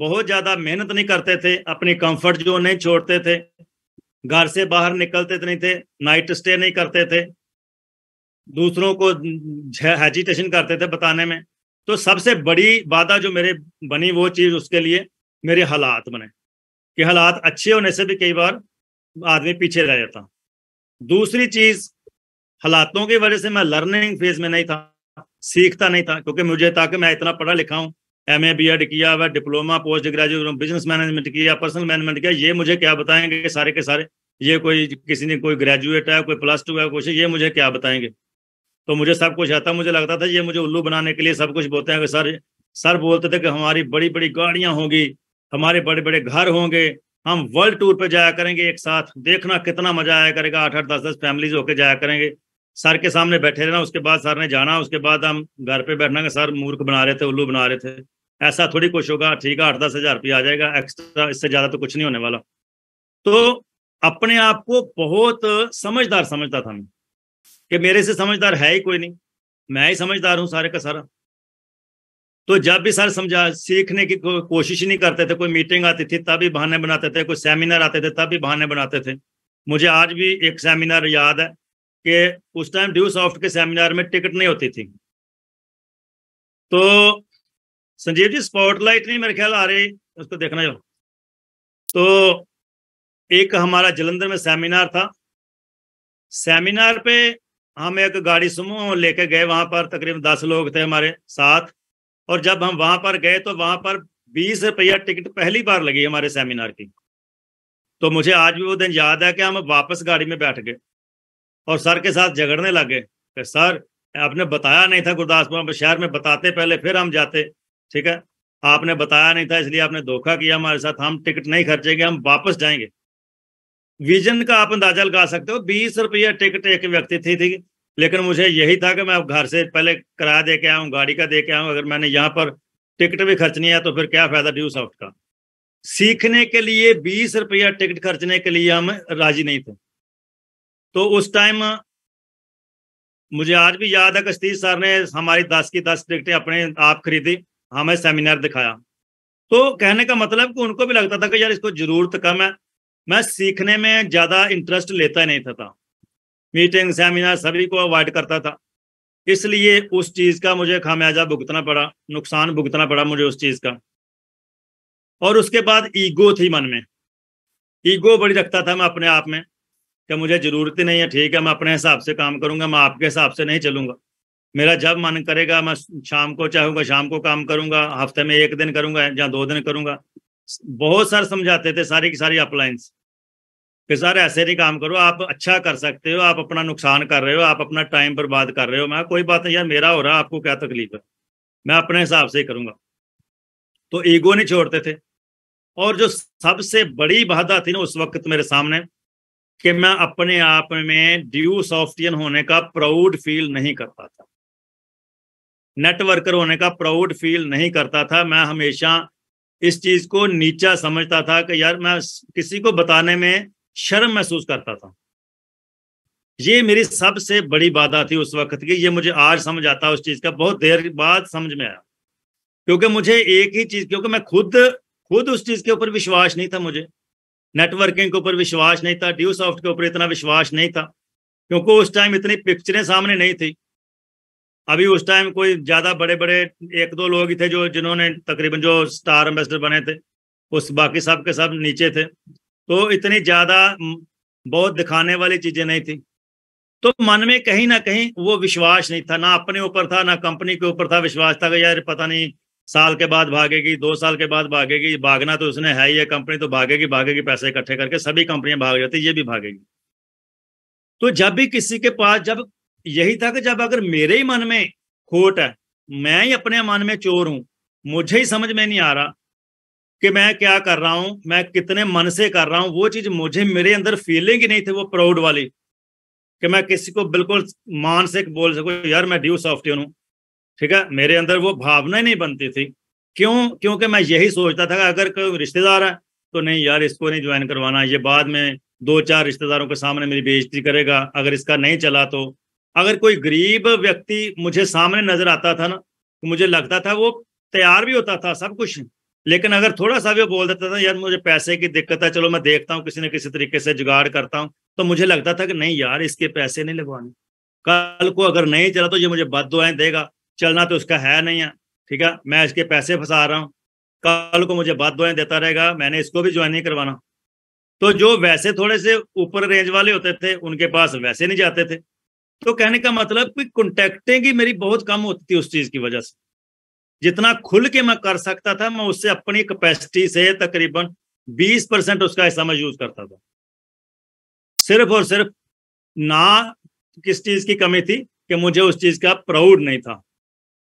बहुत ज़्यादा मेहनत नहीं करते थे अपनी कंफर्ट जो नहीं छोड़ते थे घर से बाहर निकलते नहीं थे नाइट स्टे नहीं करते थे दूसरों को हेजिटेशन करते थे बताने में तो सबसे बड़ी बाधा जो मेरे बनी वो चीज उसके लिए मेरे हालात बने कि हालात अच्छे होने से भी कई बार आदमी पीछे रह जाता दूसरी चीज हालातों की वजह से मैं लर्निंग फेज में नहीं था सीखता नहीं था क्योंकि मुझे था कि मैं इतना पढ़ा लिखा हूँ एम ए बी एड किया वह diploma post graduate business management किया पर्सनल मैनेजमेंट किया ये मुझे क्या बताएंगे सारे के सारे ये कोई किसी ने कोई ग्रेजुएट है कोई प्लस टू है कुछ ये मुझे क्या बताएंगे तो मुझे सब कुछ आता मुझे लगता था ये मुझे उल्लू बनाने के लिए सब कुछ बोलते हैं कि सर सर बोलते थे कि हमारी बड़ी बड़ी गाड़ियां होंगी हमारे बड़े बड़े घर होंगे हम वर्ल्ड टूर पे जाया करेंगे एक साथ देखना कितना मजा आया करेगा आठ आठ दस दस फैमिलीज होके जाया करेंगे सर के सामने बैठे रहना उसके बाद सर ने जाना उसके बाद हम घर पे बैठना कि सर मूर्ख बना रहे थे उल्लू बना रहे थे ऐसा थोड़ी कुछ होगा ठीक है आठ दस हजार रुपया आ जाएगा एक्स्ट्रा इससे ज्यादा तो कुछ नहीं होने वाला तो अपने आप को बहुत समझदार समझता था मैं कि मेरे से समझदार है ही कोई नहीं मैं ही समझदार हूं सारे का सारा तो जब भी सर समझा सीखने की को, कोशिश नहीं करते थे कोई मीटिंग आती थी तब भी बहाने बनाते थे कोई सेमिनार आते थे तब भी बहाने बनाते थे मुझे आज भी एक सेमिनार याद है कि उस टाइम ड्यू सॉफ्ट के सेमिनार में टिकट नहीं होती थी तो संजीव जी स्पॉटलाइट नहीं मेरे ख्याल आ रही उसको देखना जो तो एक हमारा जलंधर में सेमिनार था सेमिनार पे हम एक गाड़ी समूह लेके गए वहां पर तकरीबन दस लोग थे हमारे साथ और जब हम वहां पर गए तो वहां पर बीस रुपया टिकट पहली बार लगी हमारे सेमिनार की तो मुझे आज भी वो दिन याद है कि हम वापस गाड़ी में बैठ गए और सर के साथ झगड़ने लगे कि सर आपने बताया नहीं था गुरदासपुर शहर में बताते पहले फिर हम जाते ठीक है आपने बताया नहीं था इसलिए आपने धोखा किया हमारे साथ हम टिकट नहीं खर्चेंगे हम वापस जाएंगे विजन का आप अंदाजा लगा सकते हो बीस रुपया टिकट एक व्यक्ति थी थी लेकिन मुझे यही था कि मैं घर से पहले किराया दे के आया हूँ गाड़ी का दे के आऊँ अगर मैंने यहाँ पर टिकट भी खर्चनी है तो फिर क्या फायदा ड्यू सॉफ्ट का सीखने के लिए बीस रुपया टिकट खर्चने के लिए हम राजी नहीं थे तो उस टाइम मुझे आज भी याद है कश्तीश सर ने हमारी दस की दस टिकटें अपने आप खरीदी हमें सेमिनार दिखाया तो कहने का मतलब कि उनको भी लगता था कि यार इसको जरूरत कम है मैं सीखने में ज़्यादा इंटरेस्ट लेता नहीं था मीटिंग सेमिनार सभी को अवॉइड करता था इसलिए उस चीज़ का मुझे खामियाजा भुगतना पड़ा नुकसान भुगतना पड़ा मुझे उस चीज़ का और उसके बाद ईगो थी मन में ईगो बड़ी रखता था मैं अपने आप में कि मुझे ज़रूरत ही नहीं है ठीक है मैं अपने हिसाब से काम करूंगा मैं आपके हिसाब से नहीं चलूंगा मेरा जब मन करेगा मैं शाम को चाहूंगा शाम को काम करूंगा हफ्ते में एक दिन करूंगा या दो दिन करूंगा बहुत सारे समझाते थे सारी की सारी अपलायंस कि सर ऐसे नहीं काम करो आप अच्छा कर सकते हो आप अपना नुकसान कर रहे हो आप अपना टाइम बर्बाद कर रहे हो मैं कोई बात नहीं यार मेरा हो रहा आपको क्या तकलीफ है मैं अपने हिसाब से ही करूंगा तो ईगो नहीं छोड़ते थे और जो सबसे बड़ी बाधा थी ना उस वक्त मेरे सामने कि मैं अपने आप में ड्यू सॉफ्टियन होने का प्राउड फील नहीं करता था नेटवर्कर होने का प्राउड फील नहीं करता था मैं हमेशा इस चीज को नीचा समझता था कि यार मैं किसी को बताने में शर्म महसूस करता था ये मेरी सबसे बड़ी बाधा थी उस वक्त की ये मुझे आज समझ आता उस चीज का बहुत देर बाद समझ में आया क्योंकि मुझे एक ही चीज क्योंकि मैं खुद खुद उस चीज के ऊपर विश्वास नहीं था मुझे नेटवर्किंग के ऊपर विश्वास नहीं था ड्यू सॉफ्ट के ऊपर इतना विश्वास नहीं था क्योंकि उस टाइम इतनी पिक्चरें सामने नहीं थी अभी उस टाइम कोई ज्यादा बड़े बड़े एक दो लोग ही थे जो जिन्होंने तकरीबन जो स्टार एम्बेसडर बने थे उस बाकी सब के सब नीचे थे तो इतनी ज्यादा बहुत दिखाने वाली चीजें नहीं थी तो मन में कहीं ना कहीं वो विश्वास नहीं था ना अपने ऊपर था ना कंपनी के ऊपर था विश्वास था कि यार पता नहीं साल के बाद भागेगी दो साल के बाद भागेगी भागना तो उसने है ही है कंपनी तो भागेगी भागेगी पैसे इकट्ठे करके सभी कंपनियां भाग जाती ये भी भागेगी तो जब भी किसी के पास जब यही था कि जब अगर मेरे ही मन में खोट है मैं ही अपने मन में चोर हूं मुझे ही समझ में नहीं आ रहा कि मैं क्या कर रहा हूं मैं कितने मन से कर रहा हूँ वो चीज मुझे मेरे अंदर फीलिंग ही नहीं थी वो प्राउड वाली कि मैं किसी को बिल्कुल मानसिक बोल सकू यार मैं ड्यू सॉफ्टवेयर हूं ठीक है मेरे अंदर वो भावना ही नहीं बनती थी क्यों क्योंकि मैं यही सोचता था अगर कोई रिश्तेदार है तो नहीं यार इसको नहीं ज्वाइन करवाना ये बाद में दो चार रिश्तेदारों के सामने मेरी बेइज्जती करेगा अगर इसका नहीं चला तो अगर कोई गरीब व्यक्ति मुझे सामने नजर आता था ना तो मुझे लगता था वो तैयार भी होता था सब कुछ लेकिन अगर थोड़ा सा भी बोल देता था यार मुझे पैसे की दिक्कत है चलो मैं देखता हूँ किसी न किसी तरीके से जुगाड़ करता हूँ तो मुझे लगता था कि नहीं यार इसके पैसे नहीं लगवाने कल को अगर नहीं चला तो ये मुझे बद दुआएं देगा चलना तो उसका है नहीं है ठीक है मैं इसके पैसे फंसा रहा हूँ कल को मुझे बद दुआएं देता रहेगा मैंने इसको भी ज्वाइन नहीं करवाना तो जो वैसे थोड़े से ऊपर रेंज वाले होते थे उनके पास वैसे नहीं जाते थे तो कहने का मतलब कि कॉन्टेक्टें की मेरी बहुत कम होती थी उस चीज़ की वजह से जितना खुल के मैं कर सकता था मैं उससे अपनी कैपेसिटी से तकरीबन 20 परसेंट उसका हिस्सा मैं यूज करता था सिर्फ और सिर्फ ना किस चीज की कमी थी कि मुझे उस चीज का प्राउड नहीं था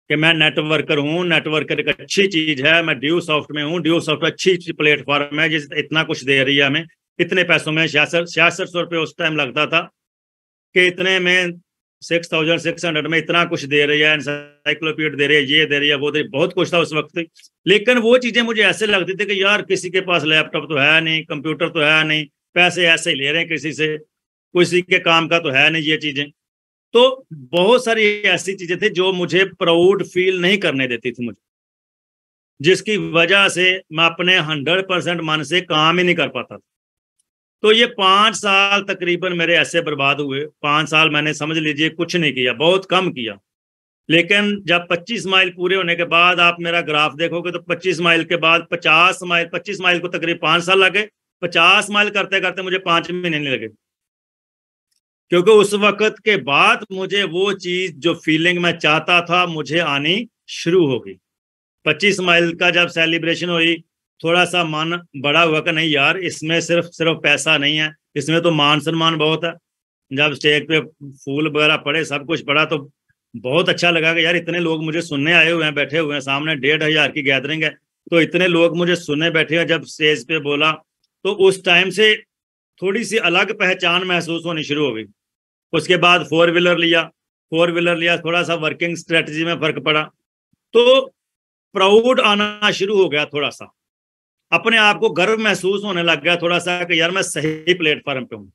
कि मैं नेटवर्कर हूँ नेटवर्कर एक अच्छी चीज है मैं ड्यू सॉफ्ट में हूँ ड्यू सॉफ्ट अच्छी प्लेटफॉर्म है जिस इतना कुछ दे रही है हमें इतने पैसों में छियासठ छियासठ सौ रुपये उस टाइम लगता था कि इतने में सिक्स थाउजेंड सिक्स हंड्रेड में इतना कुछ दे रही है एनसाइक्लोपीड दे रही है ये दे रही है वो दे रही बहुत कुछ था उस वक्त लेकिन वो चीजें मुझे ऐसे लगती थी कि यार किसी के पास लैपटॉप तो है नहीं कंप्यूटर तो है नहीं पैसे ऐसे ही ले रहे हैं किसी से किसी के काम का तो है नहीं ये चीजें तो बहुत सारी ऐसी चीजें थी जो मुझे प्राउड फील नहीं करने देती थी मुझे जिसकी वजह से मैं अपने हंड्रेड परसेंट मन से काम ही नहीं कर पाता था तो ये पांच साल तकरीबन मेरे ऐसे बर्बाद हुए पांच साल मैंने समझ लीजिए कुछ नहीं किया बहुत कम किया लेकिन जब 25 माइल पूरे होने के बाद आप मेरा ग्राफ देखोगे तो 25 माइल के बाद 50 माइल 25 माइल को तकरीबन पांच साल लगे 50 माइल करते करते मुझे पांच महीने नहीं लगे क्योंकि उस वक्त के बाद मुझे वो चीज जो फीलिंग मैं चाहता था मुझे आनी शुरू होगी पच्चीस माइल का जब सेलिब्रेशन हुई थोड़ा सा मान बड़ा हुआ कि नहीं यार इसमें सिर्फ सिर्फ पैसा नहीं है इसमें तो मान सम्मान बहुत है जब स्टेज पे फूल वगैरह पड़े सब कुछ पड़ा तो बहुत अच्छा लगा कि यार इतने लोग मुझे सुनने आए हुए हैं बैठे हुए हैं सामने डेढ़ हजार की गैदरिंग है तो इतने लोग मुझे सुनने बैठे हैं जब स्टेज पे बोला तो उस टाइम से थोड़ी सी अलग पहचान महसूस होनी शुरू हो गई उसके बाद फोर व्हीलर लिया फोर व्हीलर लिया थोड़ा सा वर्किंग स्ट्रेटजी में फर्क पड़ा तो प्राउड आना शुरू हो गया थोड़ा सा अपने आप को गर्व महसूस होने लग गया थोड़ा सा कि यार मैं सही प्लेटफॉर्म पे हूँ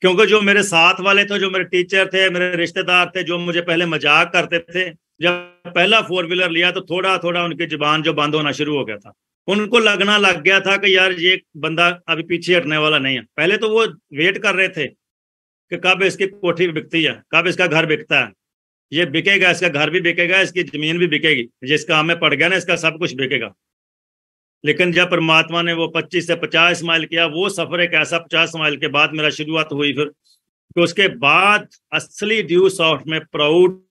क्योंकि जो मेरे साथ वाले थे जो मेरे टीचर थे मेरे रिश्तेदार थे जो मुझे पहले मजाक करते थे जब पहला फोर व्हीलर लिया तो थोड़ा थोड़ा उनकी जुबान जो बंद होना शुरू हो गया था उनको लगना लग गया था कि यार ये बंदा अभी पीछे हटने वाला नहीं है पहले तो वो वेट कर रहे थे कि कब इसकी कोठी बिकती है कब इसका घर बिकता है ये बिकेगा इसका घर भी बिकेगा इसकी जमीन भी बिकेगी जिस काम में पड़ गया ना इसका सब कुछ बिकेगा लेकिन जब परमात्मा ने वो 25 से 50 माइल किया वो सफर एक ऐसा पचास माइल के बाद मेरा शुरुआत हुई फिर कि उसके बाद असली ड्यू सॉफ्ट में प्राउड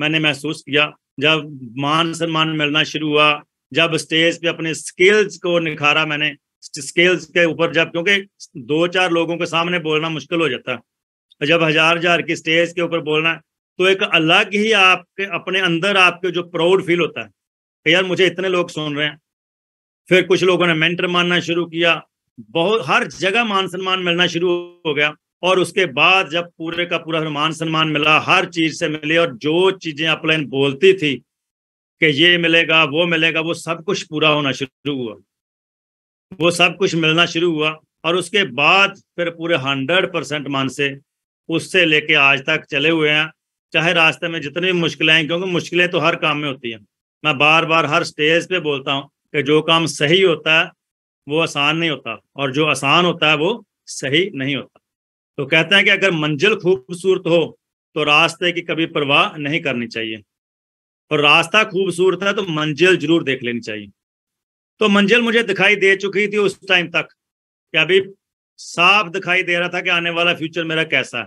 मैंने महसूस किया जब मान सम्मान मिलना शुरू हुआ जब स्टेज पे अपने स्किल्स को निखारा मैंने स्किल्स के ऊपर जब क्योंकि दो चार लोगों के सामने बोलना मुश्किल हो जाता है जब हजार हजार की स्टेज के ऊपर बोलना तो एक अलग ही आपके अपने अंदर आपके जो प्राउड फील होता है यार मुझे इतने लोग सुन रहे हैं फिर कुछ लोगों ने मेंटर मानना शुरू किया बहुत हर जगह मान सम्मान मिलना शुरू हो गया और उसके बाद जब पूरे का पूरा मान सम्मान मिला हर चीज से मिली और जो चीजें अपलाइन बोलती थी कि ये मिलेगा वो मिलेगा वो सब कुछ पूरा होना शुरू हुआ वो सब कुछ मिलना शुरू हुआ और उसके बाद फिर पूरे हंड्रेड परसेंट मान से उससे लेके आज तक चले हुए हैं चाहे रास्ते में जितनी भी मुश्किलें क्योंकि मुश्किलें तो हर काम में होती हैं मैं बार बार हर स्टेज पे बोलता हूँ कि जो काम सही होता है वो आसान नहीं होता और जो आसान होता है वो सही नहीं होता तो कहते हैं कि अगर मंजिल खूबसूरत हो तो रास्ते की कभी परवाह नहीं करनी चाहिए और रास्ता खूबसूरत है तो मंजिल जरूर देख लेनी चाहिए तो मंजिल मुझे दिखाई दे चुकी थी उस टाइम तक कि अभी साफ दिखाई दे रहा था कि आने वाला फ्यूचर मेरा कैसा है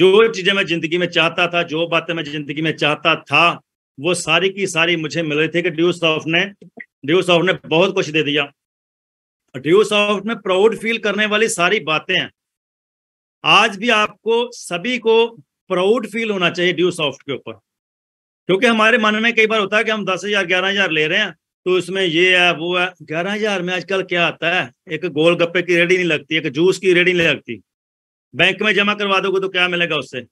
जो चीजें मैं जिंदगी में चाहता था जो बातें मैं जिंदगी में चाहता था वो सारी की सारी मुझे मिल रही थी कि ड्यूस ऑफ ने ड्यू सॉफ्ट ने बहुत कुछ दे दिया ड्यू सॉफ्ट में प्राउड फील करने वाली सारी बातें हैं आज भी आपको सभी को प्राउड फील होना चाहिए ड्यू सॉफ्ट के ऊपर क्योंकि हमारे मन में कई बार होता है कि हम दस हजार ग्यारह हजार ले रहे हैं तो इसमें ये है वो है ग्यारह हजार में आजकल क्या आता है एक गोल गप्पे की रेडी नहीं लगती एक जूस की रेडी नहीं लगती बैंक में जमा करवा दोगे तो क्या मिलेगा उससे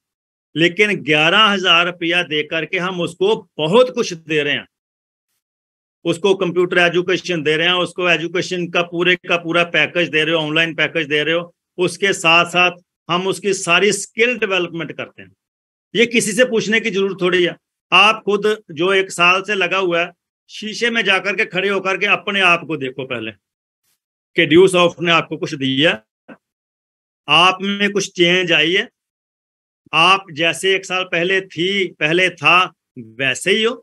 लेकिन ग्यारह हजार रुपया दे करके हम उसको बहुत कुछ दे रहे हैं उसको कंप्यूटर एजुकेशन दे रहे हैं उसको एजुकेशन का पूरे का पूरा पैकेज दे रहे हो ऑनलाइन पैकेज दे रहे हो उसके साथ साथ हम उसकी सारी स्किल डेवलपमेंट करते हैं ये किसी से पूछने की जरूरत थोड़ी है आप खुद जो एक साल से लगा हुआ है शीशे में जाकर के खड़े होकर के अपने आप को देखो पहले कि ड्यू सॉफ्ट ने आपको कुछ दिया आप में कुछ चेंज आई है आप जैसे एक साल पहले थी पहले था वैसे ही हो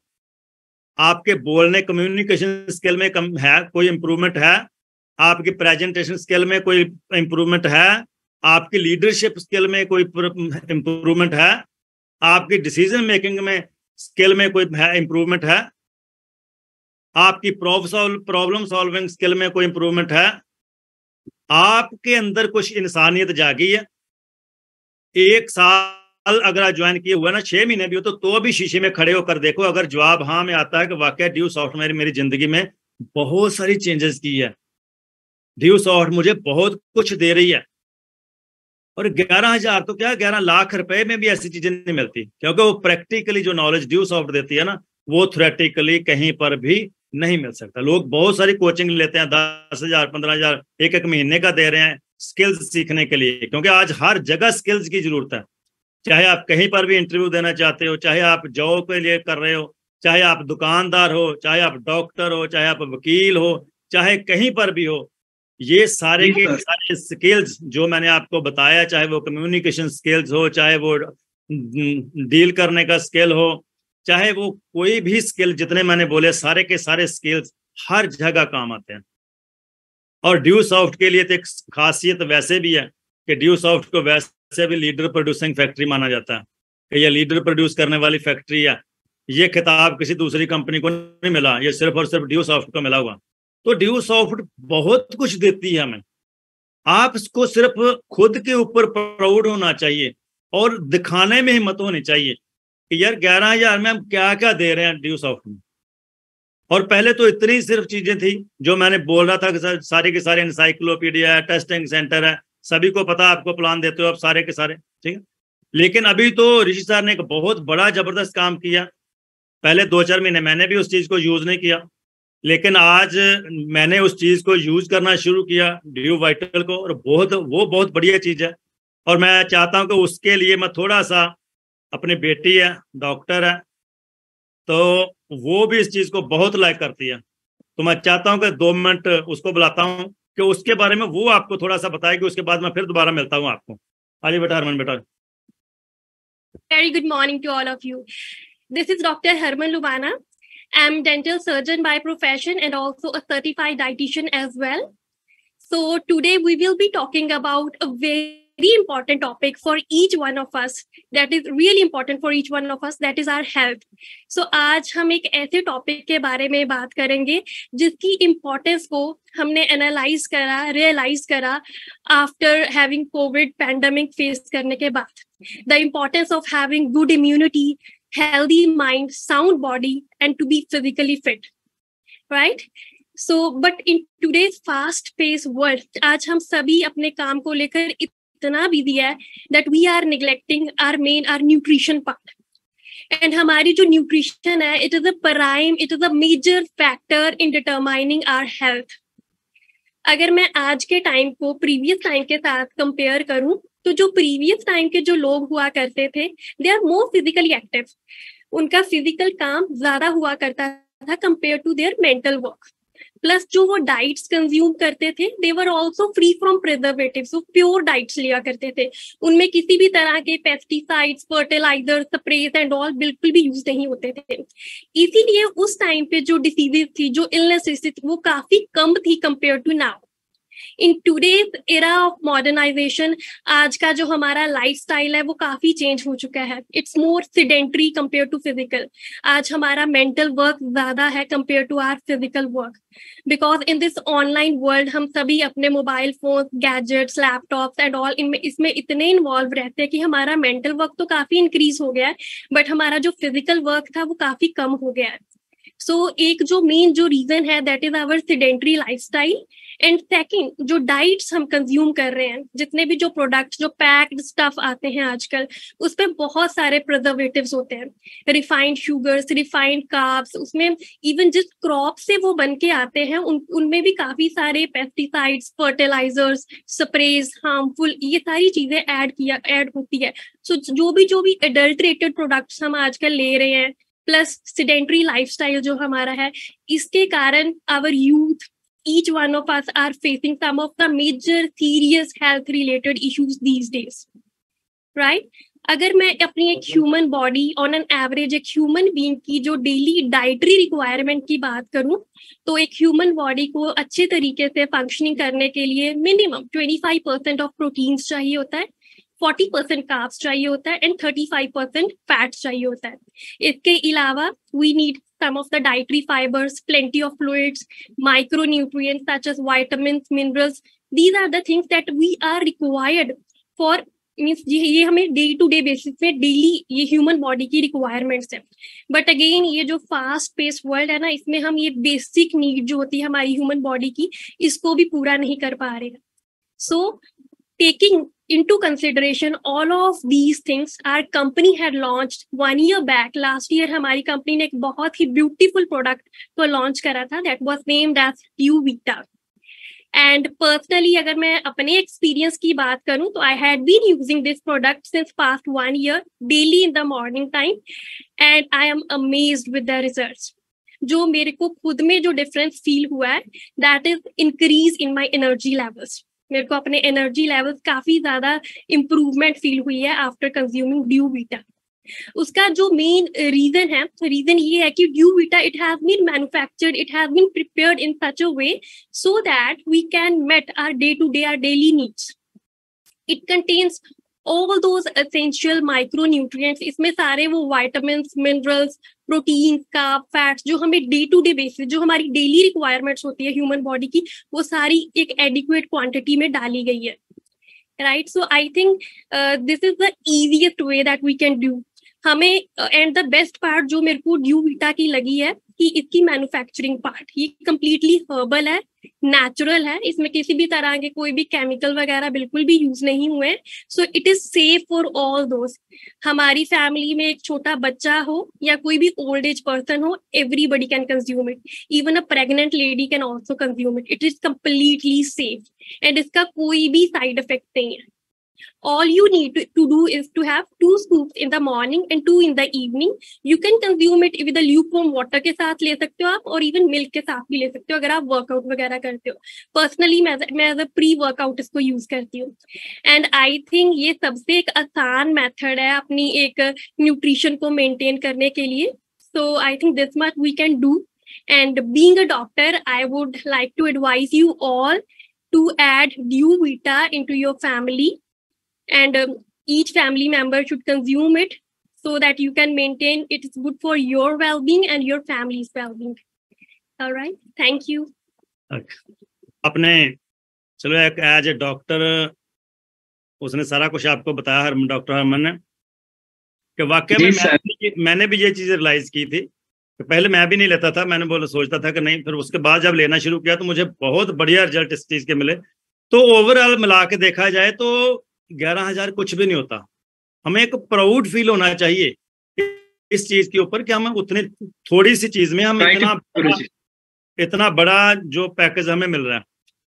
आपके बोलने कम्युनिकेशन स्किल में कम है कोई इंप्रूवमेंट है आपकी प्रेजेंटेशन स्किल में कोई इंप्रूवमेंट है आपकी लीडरशिप स्किल में कोई इंप्रूवमेंट है आपकी डिसीजन मेकिंग में स्किल में कोई इंप्रूवमेंट है आपकी प्रॉब्लम सॉल्विंग स्किल में कोई इंप्रूवमेंट है आपके अंदर कुछ इंसानियत जागी है एक साथ अल अगरा ज्वाइन किए हुआ ना छह महीने भी हो तो तो भी शीशे में खड़े होकर देखो अगर जवाब हाँ में आता है कि वाकई ड्यू सॉफ्टवेयर मेरी जिंदगी में बहुत सारी चेंजेस की है ड्यू सॉफ्ट मुझे बहुत कुछ दे रही है और ग्यारह हजार तो क्या ग्यारह लाख रुपए में भी ऐसी चीजें नहीं मिलती क्योंकि वो प्रैक्टिकली जो नॉलेज ड्यू सॉफ्ट देती है ना वो थ्रेटिकली कहीं पर भी नहीं मिल सकता लोग बहुत सारी कोचिंग लेते हैं दस हजार पंद्रह हजार एक एक महीने का दे रहे हैं स्किल्स सीखने के लिए क्योंकि आज हर जगह स्किल्स की जरूरत है चाहे आप कहीं पर भी इंटरव्यू देना चाहते हो चाहे आप जॉब के लिए कर रहे हो चाहे आप दुकानदार हो चाहे आप डॉक्टर हो चाहे आप वकील हो चाहे कहीं पर भी हो ये सारे के सारे स्किल्स जो मैंने आपको बताया चाहे वो कम्युनिकेशन स्किल्स हो चाहे वो डील करने का स्किल हो चाहे वो कोई भी स्किल जितने मैंने बोले सारे के सारे स्किल्स हर जगह काम आते हैं और ड्यू सॉफ्ट के लिए तो एक खासियत वैसे भी है कि ड्यू सॉफ्ट को वैसे से भी लीडर प्रोड्यूसिंग फैक्ट्री माना जाता है कि यह लीडर प्रोड्यूस करने वाली फैक्ट्री है ये खिताब किसी दूसरी कंपनी को नहीं मिला ये सिर्फ और सिर्फ ड्यू सॉफ्ट को मिला हुआ तो ड्यू सॉफ्ट बहुत कुछ देती है हमें आप इसको सिर्फ खुद के ऊपर प्राउड होना चाहिए और दिखाने में हिम्मत होनी चाहिए कि यार ग्यारह हजार में हम क्या क्या दे रहे हैं ड्यू सॉफ्ट में और पहले तो इतनी सिर्फ चीजें थी जो मैंने बोल रहा था कि सारी के सारे इंसाइक्लोपीडिया है टेस्टिंग सेंटर है सभी को पता आपको प्लान देते हो आप सारे के सारे ठीक है लेकिन अभी तो ऋषि सर ने एक बहुत बड़ा जबरदस्त काम किया पहले दो चार महीने मैंने भी उस चीज को यूज नहीं किया लेकिन आज मैंने उस चीज को यूज करना शुरू किया ड्यू वाइटल को और बहुत वो बहुत बढ़िया चीज है और मैं चाहता हूं कि उसके लिए मैं थोड़ा सा अपनी बेटी है डॉक्टर है तो वो भी इस चीज को बहुत लाइक करती है तो मैं चाहता हूं कि दो मिनट उसको बुलाता हूं कि उसके बारे में वो आपको थोड़ा सा बताएगी उसके बाद मैं फिर दोबारा मिलता हूँ आपको आलिए बेटा हरमन बेटा Very good morning to all of you. This is Dr. Herman Lubana. I'm dental surgeon by profession and also a certified dietitian as well. So today we will be talking about a very very important topic for each one of us that is really important for each one of us that is our health so आज हम एक ऐसे टॉपिक के बारे में बात करेंगे जिसकी इम्पोर्टेंस को हमने एनालाइज करा रियलाइज करा after having covid pandemic face करने के बाद the importance of having good immunity healthy mind sound body and to be physically fit right so but in today's fast pace world आज हम सभी अपने काम को लेकर इतना भी दिया है that we are neglecting our main our nutrition part and हमारी जो न्यूट्रिशन है it is a prime it is a major factor in determining our health अगर मैं आज के टाइम को प्रीवियस टाइम के साथ कंपेयर करूं तो जो प्रीवियस टाइम के जो लोग हुआ करते थे they are more physically active उनका फिजिकल काम ज्यादा हुआ करता था compare to their mental work plus जो वो डाइट्स कंज्यूम करते थे they were also free from preservative वो प्योर डाइट्स लिया करते थे उनमें किसी भी तरह के pesticides fertiliser sprays and all बिल्कुल भी यूज नहीं होते थे इसीलिए उस टाइम पे जो डिसीजेज थी जो इलनेसेस थी वो काफी कम थी compare to now in today era of modernisation आज का जो हमारा लाइफ स्टाइल है वो काफी चेंज हो चुका है it's more sedentary compare to physical आज हमारा मेंटल वर्क ज्यादा है compare to our physical work because in this online world हम सभी अपने mobile phone gadgets laptop and all इनमें इसमें इतने इन्वॉल्व रहते हैं कि हमारा मेंटल वर्क तो काफी इंक्रीज हो गया है बट हमारा जो फिजिकल वर्क था वो काफी कम हो गया है सो so, एक जो मेन जो रीजन है that is our sedentary lifestyle and second जो डाइट्स हम कंज्यूम कर रहे हैं जितने भी जो प्रोडक्ट जो पैक्ड स्टफ आते हैं आजकल उस पर बहुत सारे प्रिजर्वेटिव होते हैं रिफाइंड शुगर्स रिफाइंड कार्ब्स उसमें इवन जिस क्रॉप से वो बन के आते हैं उन उनमें भी काफी सारे पेस्टिसाइड्स फर्टिलाइजर्स स्प्रेज हार्मफुल ये सारी चीजें ऐड किया ऐड होती है सो so, जो भी जो भी एडल्ट्रेटेड प्रोडक्ट्स हम आजकल ले रहे हैं प्लस सिडेंट्री लाइफ जो हमारा है इसके कारण our youth each one of us are facing some of the major serious health related issues these days right अगर मैं अपनी एक human body on an average एक ह्यूमन बींग की जो डेली डाइटरी रिक्वायरमेंट की बात करूं तो एक ह्यूमन बॉडी को अच्छे तरीके से फंक्शनिंग करने के लिए मिनिमम 25 परसेंट ऑफ प्रोटीन्स चाहिए होता है 40 परसेंट काप्स चाहिए होता है एंड 35 परसेंट फैट चाहिए होता है इसके अलावा we need some of the dietary fibers, plenty of fluids, micronutrients such as vitamins, minerals. These are the things that we are required for means ये ये हमें डे टू डे बेसिस पे डेली ये ह्यूमन बॉडी की रिक्वायरमेंट्स है बट अगेन ये जो फास्ट पेस वर्ल्ड है ना इसमें हम ये बेसिक नीड जो होती है हमारी ह्यूमन बॉडी की इसको भी पूरा नहीं कर पा रहे सो taking into consideration all of these things our company had launched one year back last year hamari company ne ek bahut hi beautiful product ko launch kara that was named as view vita And personally, अगर मैं अपने एक्सपीरियंस की बात करूं तो I had been using this product past one year daily in the morning time, and I am amazed with the results. Result जो मेरे को खुद में जो डिफरेंस फील हुआ है दैट इज इंक्रीज इन मेरे को अपने एनर्जी लेवल्स काफी ज्यादा इम्प्रूवमेंट फील हुई है आफ्टर कंज्यूमिंग ड्यू बीटा उसका जो मेन रीजन है रीजन ये है कि ड्यू बीटा it has been manufactured it has been prepared in such a way so that we can meet our day to day our daily needs it contains all those essential micronutrients इसमें सारे वो वाइटामिन मिनरल्स प्रोटीन का फैट्स जो हमें डे टू डे बेसिस जो हमारी डेली रिक्वायरमेंट्स होती है ह्यूमन बॉडी की वो सारी एक एडिक्वेट क्वांटिटी में डाली गई है right so I think this is the easiest way that we can do हमें एंड द बेस्ट पार्ट जो मेरे को ड्यू वीटा की लगी है कि इसकी मैन्युफैक्चरिंग पार्ट ये कंप्लीटली हर्बल है नेचुरल है इसमें किसी भी तरह के कोई भी केमिकल वगैरह बिल्कुल भी यूज नहीं हुए so it is safe for all दोस्त हमारी फैमिली में एक छोटा बच्चा हो या कोई भी ओल्ड एज पर्सन हो everybody can consume it even a pregnant lady can also consume it it is completely safe and इसका कोई भी साइड इफेक्ट नहीं है all you need to, do is to have two scoops in the morning and two in the evening you can consume it with the lukewarm water ke saath le sakte ho aap or even milk ke saath bhi le sakte ho agar aap workout wagera karte ho personally main as a pre workout isko use karti hu and i think ye sabse ek aasan method hai apni ek nutrition ko maintain karne ke liye so i think this much we can do and being a doctor i would like to advise you all to add new vita into your family and um, each family member should consume it so that you can maintain it is good for your well-being and your family's well-being all right thank you अपने चलो एक एज ए डॉक्टर उसने सारा कुछ आपको बताया हरमन डॉक्टर हरमन ने कि वाकई में मैंने, मैंने भी ये चीज़ रियलाइज की थी कि पहले मैं भी नहीं लेता था मैंने बोला सोचता था कि नहीं फिर उसके बाद जब लेना शुरू किया तो मुझे बहुत बढ़िया रिजल्ट इस चीज़ के मिले तो ओवरऑल मिला के देखा जाए तो ग्यारह हजार कुछ भी नहीं होता हमें एक प्राउड फील होना चाहिए इस चीज के ऊपर कि हम उतने थोड़ी सी चीज में हम इतना इतना बड़ा जो पैकेज हमें मिल रहा है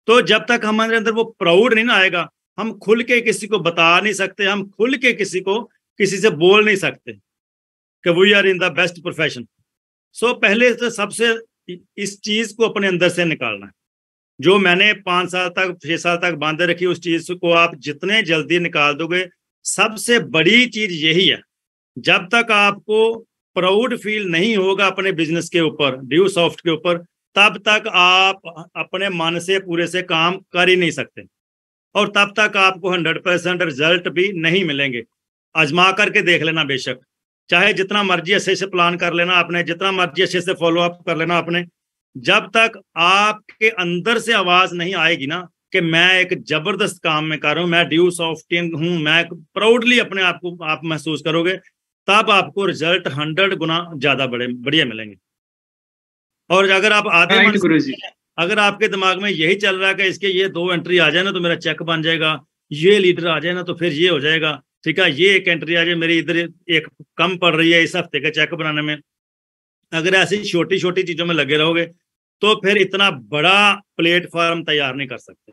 तो जब तक हमारे अंदर वो प्राउड नहीं ना आएगा हम खुल के किसी को बता नहीं सकते हम खुल के किसी को किसी से बोल नहीं सकते कि we are in the best profession so पहले तो सबसे इस चीज को अपने अंदर से निकालना है जो मैंने पांच साल तक छह साल तक बांधे रखी उस चीज को आप जितने जल्दी निकाल दोगे सबसे बड़ी चीज यही है जब तक आपको प्राउड फील नहीं होगा अपने बिजनेस के ऊपर ड्यू सॉफ्ट के ऊपर तब तक आप अपने मन से पूरे से काम कर ही नहीं सकते और तब तक आपको हंड्रेड परसेंट रिजल्ट भी नहीं मिलेंगे आजमा करके देख लेना बेशक चाहे जितना मर्जी अच्छे से प्लान कर लेना आपने जितना मर्जी अच्छे से फॉलो अप कर लेना आपने जब तक आपके अंदर से आवाज नहीं आएगी ना कि मैं एक जबरदस्त काम में कर रहा हूं मैं ड्यू ऑफ हूं मैं प्राउडली अपने आप को आप महसूस करोगे तब आपको रिजल्ट हंड्रेड गुना ज्यादा बड़े बढ़िया मिलेंगे और अगर आप आधे अगर आपके दिमाग में यही चल रहा है कि इसके ये दो एंट्री आ जाए ना तो मेरा चेक बन जाएगा ये लीडर आ जाए ना तो फिर ये हो जाएगा ठीक है ये एक एंट्री आ जाए मेरी इधर एक कम पड़ रही है इस हफ्ते का चेक बनाने में अगर ऐसी छोटी छोटी चीजों में लगे रहोगे तो फिर इतना बड़ा प्लेटफॉर्म तैयार नहीं कर सकते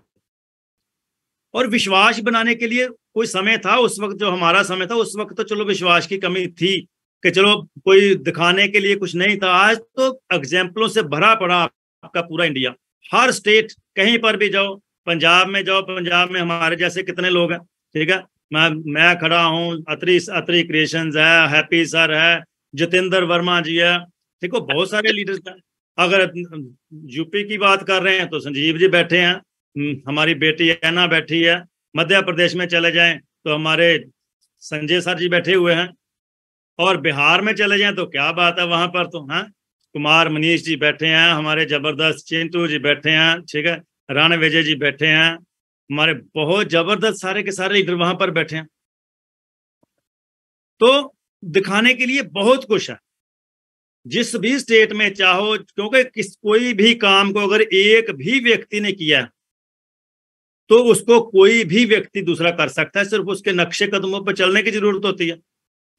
और विश्वास बनाने के लिए कोई समय था उस वक्त जो हमारा समय था उस वक्त तो चलो विश्वास की कमी थी कि चलो कोई दिखाने के लिए कुछ नहीं था आज तो एग्जाम्पलों से भरा पड़ा आपका पूरा इंडिया हर स्टेट कहीं पर भी जाओ पंजाब में जाओ पंजाब में हमारे जैसे कितने लोग हैं ठीक है मैं मैं खड़ा हूँ अत्री अत्री क्रिएशन है हैप्पी सर है जितेंद्र वर्मा जी है देखो बहुत सारे लीडर्स अगर यूपी की बात कर रहे हैं तो संजीव जी बैठे हैं हम्म, हमारी बेटी ऐना बैठी है मध्य प्रदेश में चले जाए तो हमारे संजय सर जी बैठे हुए हैं और बिहार में चले जाए तो क्या बात है वहां पर तो हाँ कुमार मनीष जी बैठे हैं हमारे जबरदस्त चिंतू जी बैठे हैं ठीक है राणा विजय जी बैठे हैं हमारे बहुत जबरदस्त सारे के सारे लीडर वहां पर बैठे हैं तो दिखाने के लिए बहुत कुछ है जिस भी स्टेट में चाहो क्योंकि किस कोई भी काम को अगर एक भी व्यक्ति ने किया तो उसको कोई भी व्यक्ति दूसरा कर सकता है सिर्फ उसके नक्शे कदमों पर चलने की जरूरत होती है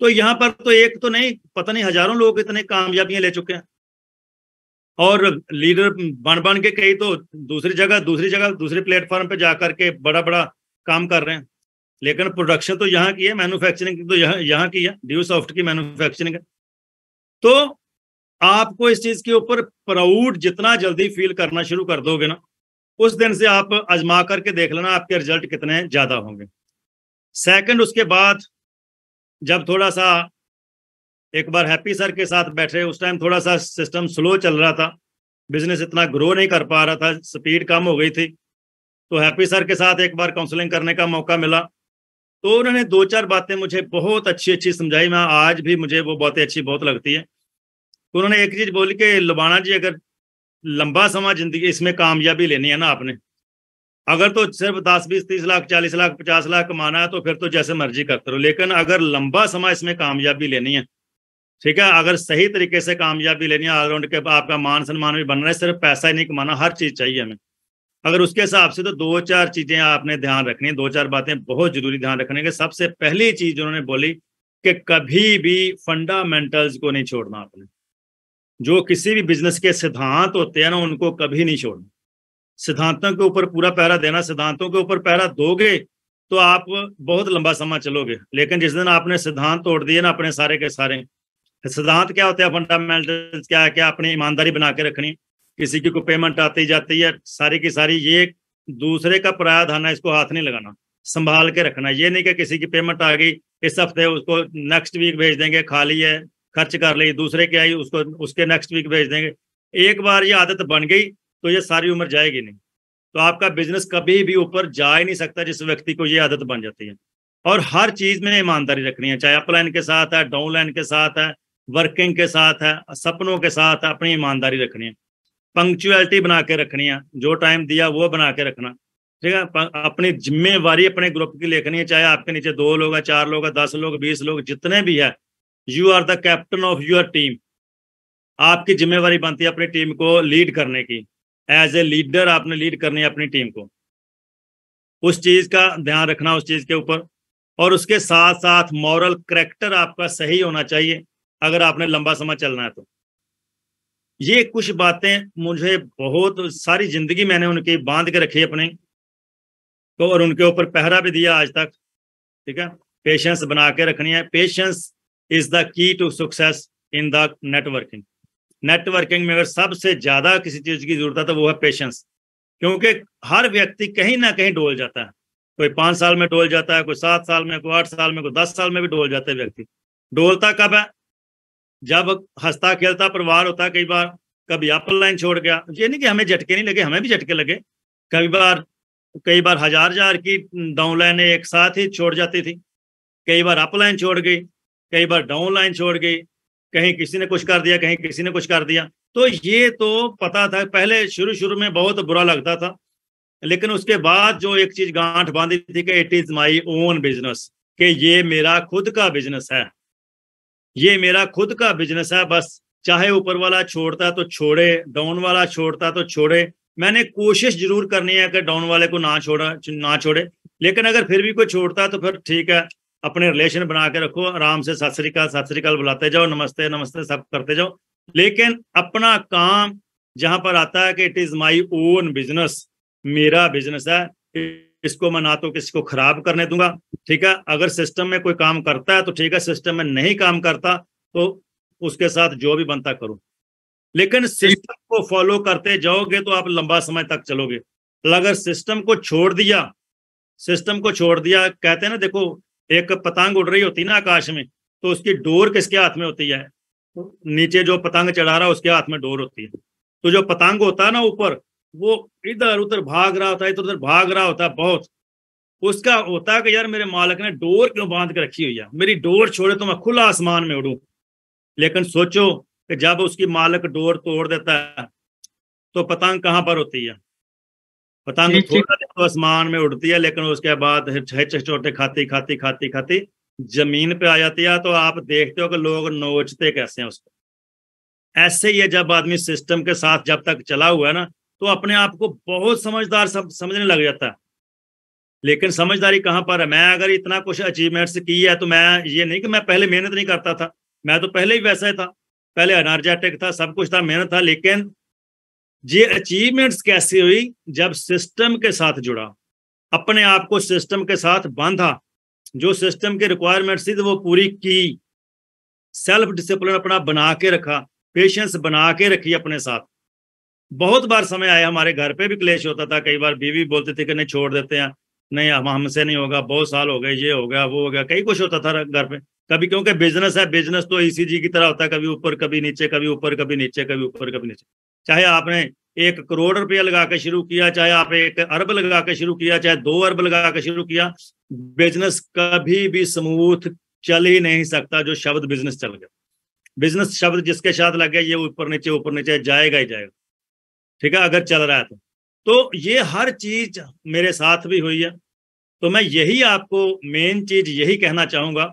तो यहाँ पर तो एक तो नहीं पता नहीं हजारों लोग इतने कामयाबियां ले चुके हैं और लीडर बन बन के कई तो दूसरी जगह दूसरी जगह दूसरे प्लेटफॉर्म पे जा करके बड़ा बड़ा काम कर रहे हैं लेकिन प्रोडक्शन तो यहाँ की है मैन्युफैक्चरिंग तो यहाँ यहाँ की है ड्यू सॉफ्ट की मैन्युफैक्चरिंग है तो आपको इस चीज के ऊपर प्राउड जितना जल्दी फील करना शुरू कर दोगे ना उस दिन से आप आजमा करके देख लेना आपके रिजल्ट कितने ज्यादा होंगे सेकंड उसके बाद जब थोड़ा सा एक बार हैप्पी सर के साथ बैठे उस टाइम थोड़ा सा सिस्टम स्लो चल रहा था बिजनेस इतना ग्रो नहीं कर पा रहा था स्पीड कम हो गई थी तो हैप्पी सर के साथ एक बार काउंसलिंग करने का मौका मिला तो उन्होंने दो चार बातें मुझे बहुत अच्छी अच्छी समझाई मैं आज भी मुझे वो बहुत अच्छी बहुत लगती है तो उन्होंने एक चीज बोली कि लुबाना जी अगर लंबा समा जिंदगी इसमें कामयाबी लेनी है ना आपने अगर तो सिर्फ दस बीस तीस लाख चालीस लाख पचास लाख कमाना है तो फिर तो जैसे मर्जी करते रहो लेकिन अगर लंबा समय इसमें कामयाबी लेनी है ठीक है अगर सही तरीके से कामयाबी लेनी है ऑलराउंड के आपका मान सम्मान भी बनना है सिर्फ पैसा ही नहीं कमाना हर चीज चाहिए हमें अगर उसके हिसाब से तो दो चार चीजें आपने ध्यान रखनी है दो चार बातें बहुत जरूरी ध्यान रखने के सबसे पहली चीज उन्होंने बोली कि कभी भी फंडामेंटल्स को नहीं छोड़ना आपने जो किसी भी बिजनेस के सिद्धांत होते हैं ना उनको कभी नहीं छोड़ना सिद्धांतों के ऊपर पूरा पहरा देना सिद्धांतों के ऊपर पहरा दोगे तो आप बहुत लंबा समय चलोगे लेकिन जिस दिन आपने सिद्धांत तोड़ दिए ना अपने सारे के सारे तो सिद्धांत क्या होते हैं फंडामेंटल क्या है क्या अपनी ईमानदारी बना के रखनी किसी की को पेमेंट आती जाती है सारी की सारी ये दूसरे का प्रायाधान है इसको हाथ नहीं लगाना संभाल के रखना ये नहीं कि किसी की पेमेंट आ गई इस हफ्ते उसको नेक्स्ट वीक भेज देंगे खाली है खर्च कर ली दूसरे के आई उसको उसके नेक्स्ट वीक भेज देंगे एक बार ये आदत बन गई तो ये सारी उम्र जाएगी नहीं तो आपका बिजनेस कभी भी ऊपर जा ही नहीं सकता जिस व्यक्ति को ये आदत बन जाती है और हर चीज में ईमानदारी रखनी है चाहे अपलाइन के साथ है डाउनलाइन के साथ है वर्किंग के साथ है सपनों के साथ है अपनी ईमानदारी रखनी है पंक्चुअलिटी बना के रखनी है जो टाइम दिया वो बना के रखना ठीक है अपनी जिम्मेवारी अपने ग्रुप की लेखनी है चाहे आपके नीचे दो लोग है चार लोग है दस लोग बीस लोग जितने भी है you are the captain of your team आपकी जिम्मेवारी बनती है अपनी टीम को लीड करने की एज ए लीडर आपने लीड करनी है अपनी टीम को उस चीज का ध्यान रखना उस चीज के ऊपर और उसके साथ साथ मॉरल करेक्टर आपका सही होना चाहिए अगर आपने लंबा समय चलना है तो ये कुछ बातें मुझे बहुत सारी जिंदगी मैंने उनकी बांध के रखी अपने तो और उनके ऊपर पहरा भी दिया आज तक ठीक है पेशेंस बना के रखनी है patience is the key to success in the networking networking में अगर सबसे ज्यादा किसी चीज की जरूरत है तो वो है पेशेंस क्योंकि हर व्यक्ति कहीं ना कहीं डोल जाता है कोई पांच साल में डोल जाता है कोई सात साल में कोई आठ साल में कोई दस साल में भी डोल जाता है व्यक्ति डोलता कब है जब हंसता खेलता परिवार होता है कई बार कभी अपल लाइन छोड़ गया ये नहीं कि हमें झटके नहीं लगे हमें भी झटके लगे कई बार कई बार हजार हजार की डाउन लाइने एक साथ ही छोड़ जाती थी कई बार अप लाइन छोड़ गई कई बार डाउन लाइन छोड़ गई कहीं किसी ने कुछ कर दिया कहीं किसी ने कुछ कर दिया तो ये तो पता था पहले शुरू शुरू में बहुत बुरा लगता था लेकिन उसके बाद जो एक चीज गांठ बांधी थी कि it is my own business कि ये मेरा खुद का बिजनेस है ये मेरा खुद का बिजनेस है बस चाहे ऊपर वाला छोड़ता तो छोड़े डाउन वाला छोड़ता तो छोड़े मैंने कोशिश जरूर करनी है कि डाउन वाले को ना छोड़ा ना छोड़े लेकिन अगर फिर भी कोई छोड़ता तो फिर ठीक है अपने रिलेशन बना के रखो आराम से सत श्रीकाल सत श्रीकाल बुलाते जाओ नमस्ते नमस्ते सब करते जाओ लेकिन अपना काम जहां पर आता है कि it is my own business मेरा बिजनेस है इसको मैं ना तो किसी को खराब करने दूंगा ठीक है अगर सिस्टम में कोई काम करता है तो ठीक है सिस्टम में नहीं काम करता तो उसके साथ जो भी बनता करो लेकिन सिस्टम को फॉलो करते जाओगे तो आप लंबा समय तक चलोगे अगर सिस्टम को छोड़ दिया सिस्टम को छोड़ दिया कहते हैं ना देखो एक पतंग उड़ रही होती है ना आकाश में तो उसकी डोर किसके हाथ में होती है तो नीचे जो पतंग चढ़ा रहा है उसके हाथ में डोर होती है तो जो पतंग होता है ना ऊपर वो इधर उधर भाग रहा होता है इधर उधर भाग रहा होता है बहुत उसका होता है कि यार मेरे मालिक ने डोर क्यों बांध के रखी हुई है मेरी डोर छोड़े तो मैं खुला आसमान में उड़ू लेकिन सोचो कि जब उसकी मालक डोर तोड़ देता है तो पतंग कहाँ पर होती है पतंग थोड़ा तो आसमान में उड़ती है लेकिन उसके बाद छोटे खाती खाती खाती खाती जमीन पे आ जाती है तो आप देखते हो कि लोग नोचते कैसे हैं उसको ऐसे ही है जब आदमी सिस्टम के साथ जब तक चला हुआ है ना तो अपने आप को बहुत समझदार सब समझने लग जाता है लेकिन समझदारी कहाँ पर है मैं अगर इतना कुछ अचीवमेंट्स की है तो मैं ये नहीं कि मैं पहले मेहनत नहीं करता था मैं तो पहले ही वैसा ही था पहले एनर्जेटिक था सब कुछ था मेहनत था लेकिन ये अचीवमेंट्स कैसे हुई जब सिस्टम के साथ जुड़ा अपने आप को सिस्टम के साथ बांधा जो सिस्टम के रिक्वायरमेंट थी तो वो पूरी की सेल्फ डिसिप्लिन अपना बना के रखा पेशेंस बना के रखी अपने साथ बहुत बार समय आया हमारे घर पे भी क्लेश होता था कई बार बीवी बोलते थे कि नहीं छोड़ देते हैं नहीं हम हमसे नहीं होगा बहुत साल हो गए ये हो गया वो हो गया कई कुछ होता था घर पे कभी क्योंकि बिजनेस है बिजनेस तो ईसीजी की तरह होता है कभी ऊपर कभी नीचे कभी ऊपर कभी नीचे कभी ऊपर कभी नीचे चाहे आपने एक करोड़ रुपया लगा के शुरू किया चाहे आप एक अरब लगा के शुरू किया चाहे दो अरब लगा के शुरू किया बिजनेस कभी भी स्मूथ चल ही नहीं सकता जो शब्द बिजनेस चल गया बिजनेस शब्द जिसके साथ लग गया ये ऊपर नीचे ऊपर नीचे जाएगा ही जाएगा ठीक है अगर चल रहा है तो तो ये हर चीज मेरे साथ भी हुई है तो मैं यही आपको मेन चीज यही कहना चाहूंगा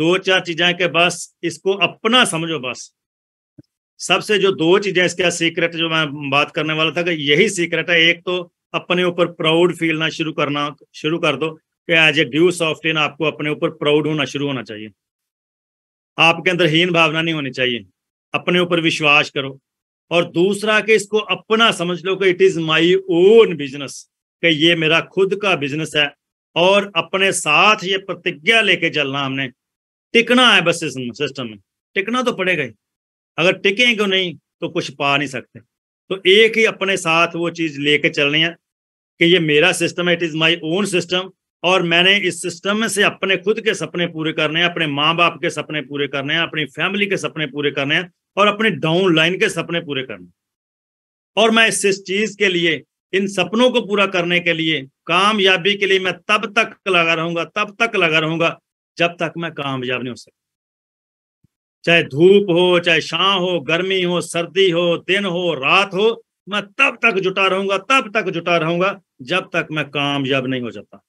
दो चार चीजें के बस इसको अपना समझो बस सबसे जो दो चीजें इसका सीक्रेट जो मैं बात करने वाला था कि यही सीक्रेट है एक तो अपने ऊपर प्राउड फील ना शुरू करना शुरू कर दो कि एज ए ड्यू सॉफ्टवेयर आपको अपने ऊपर प्राउड होना शुरू होना चाहिए आपके अंदर हीन भावना नहीं होनी चाहिए अपने ऊपर विश्वास करो और दूसरा कि इसको अपना समझ लो कि it is my own business कि ये मेरा खुद का बिजनेस है और अपने साथ ये प्रतिज्ञा लेके चलना हमने टिकना है बस सिस्टम में टिकना तो पड़ेगा ही अगर टिकेंगे नहीं तो कुछ पा नहीं सकते तो एक ही अपने साथ वो चीज़ लेके चलनी है कि ये मेरा सिस्टम है it is my own system और मैंने इस सिस्टम से अपने खुद के सपने पूरे करने हैं अपने माँ बाप के सपने पूरे करने हैं अपनी फैमिली के सपने पूरे करने हैं और अपने डाउन लाइन के सपने पूरे करने और मैं इस चीज के लिए इन सपनों को पूरा करने के लिए कामयाबी के लिए मैं तब तक लगा रहूंगा तब तक लगा रहूंगा जब तक मैं कामयाब नहीं हो सकता चाहे धूप हो चाहे शाम हो गर्मी हो सर्दी हो दिन हो रात हो मैं तब तक जुटा रहूंगा तब तक जुटा रहूंगा जब तक मैं कामयाब नहीं हो जाता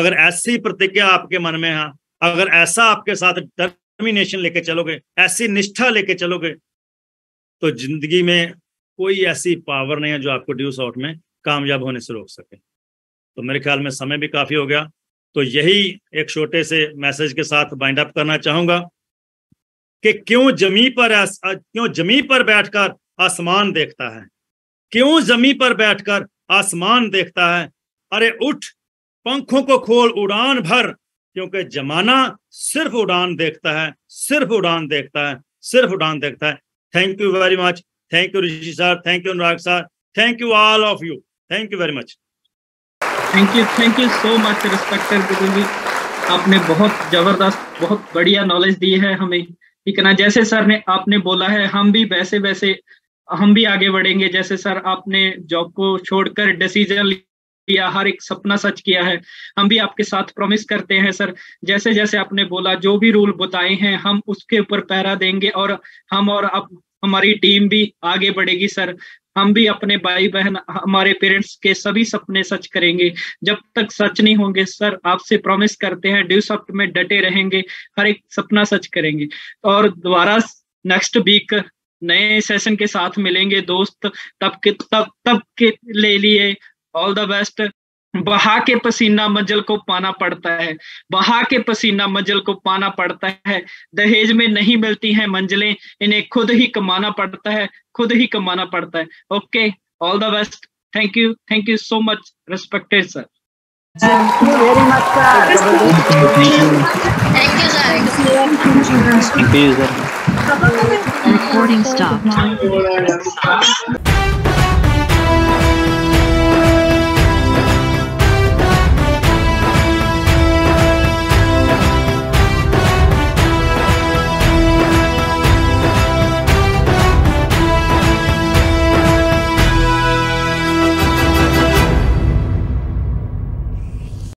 अगर ऐसी प्रतिज्ञा आपके मन में है अगर ऐसा आपके साथ डिटर्मिनेशन लेके चलोगे ऐसी निष्ठा लेके चलोगे तो जिंदगी में कोई ऐसी पावर नहीं है जो आपको ड्यूस आउट में कामयाब होने से रोक सके तो मेरे ख्याल में समय भी काफ़ी हो गया तो यही एक छोटे से मैसेज के साथ बाइंड अप करना चाहूंगा कि क्यों जमी पर क्यों जमी पर बैठकर आसमान देखता है क्यों जमी पर बैठकर आसमान देखता है अरे उठ पंखों को खोल उड़ान भर क्योंकि जमाना सिर्फ उड़ान देखता है सिर्फ उड़ान देखता है सिर्फ उड़ान देखता है thank you very much thank you Rishi sir thank you Anurag sir thank you all of you thank you very much thank you thank you so much respected Guru ji आपने बहुत जबरदस्त बहुत बढ़िया नॉलेज दी है हमें ना जैसे सर ने आपने बोला है हम भी वैसे वैसे हम भी आगे बढ़ेंगे जैसे सर आपने जॉब को छोड़कर डिसीजन लिया हर एक सपना सच किया है हम भी आपके साथ प्रॉमिस करते हैं सर जैसे जैसे आपने बोला जो भी रूल बताए हैं हम उसके ऊपर पहरा देंगे और हम और आप हमारी टीम भी आगे बढ़ेगी सर हम भी अपने भाई बहन हमारे पेरेंट्स के सभी सपने सच करेंगे जब तक सच नहीं होंगे सर आपसे प्रॉमिस करते हैं ड्यू सॉफ्ट में डटे रहेंगे हर एक सपना सच करेंगे और दोबारा नेक्स्ट वीक नए सेशन के साथ मिलेंगे दोस्त तब के तब तब के ले लिए ऑल द बेस्ट बहा के पसीना मजल को पाना पड़ता है बहा के पसीना मजल को पाना पड़ता है दहेज में नहीं मिलती हैं मंजिलें इन्हें खुद ही कमाना पड़ता है खुद ही कमाना पड़ता है okay all the best thank you thank you so much respected sir Thank you very much, sir. Thank you, sir. Thank you, sir. Recording stopped.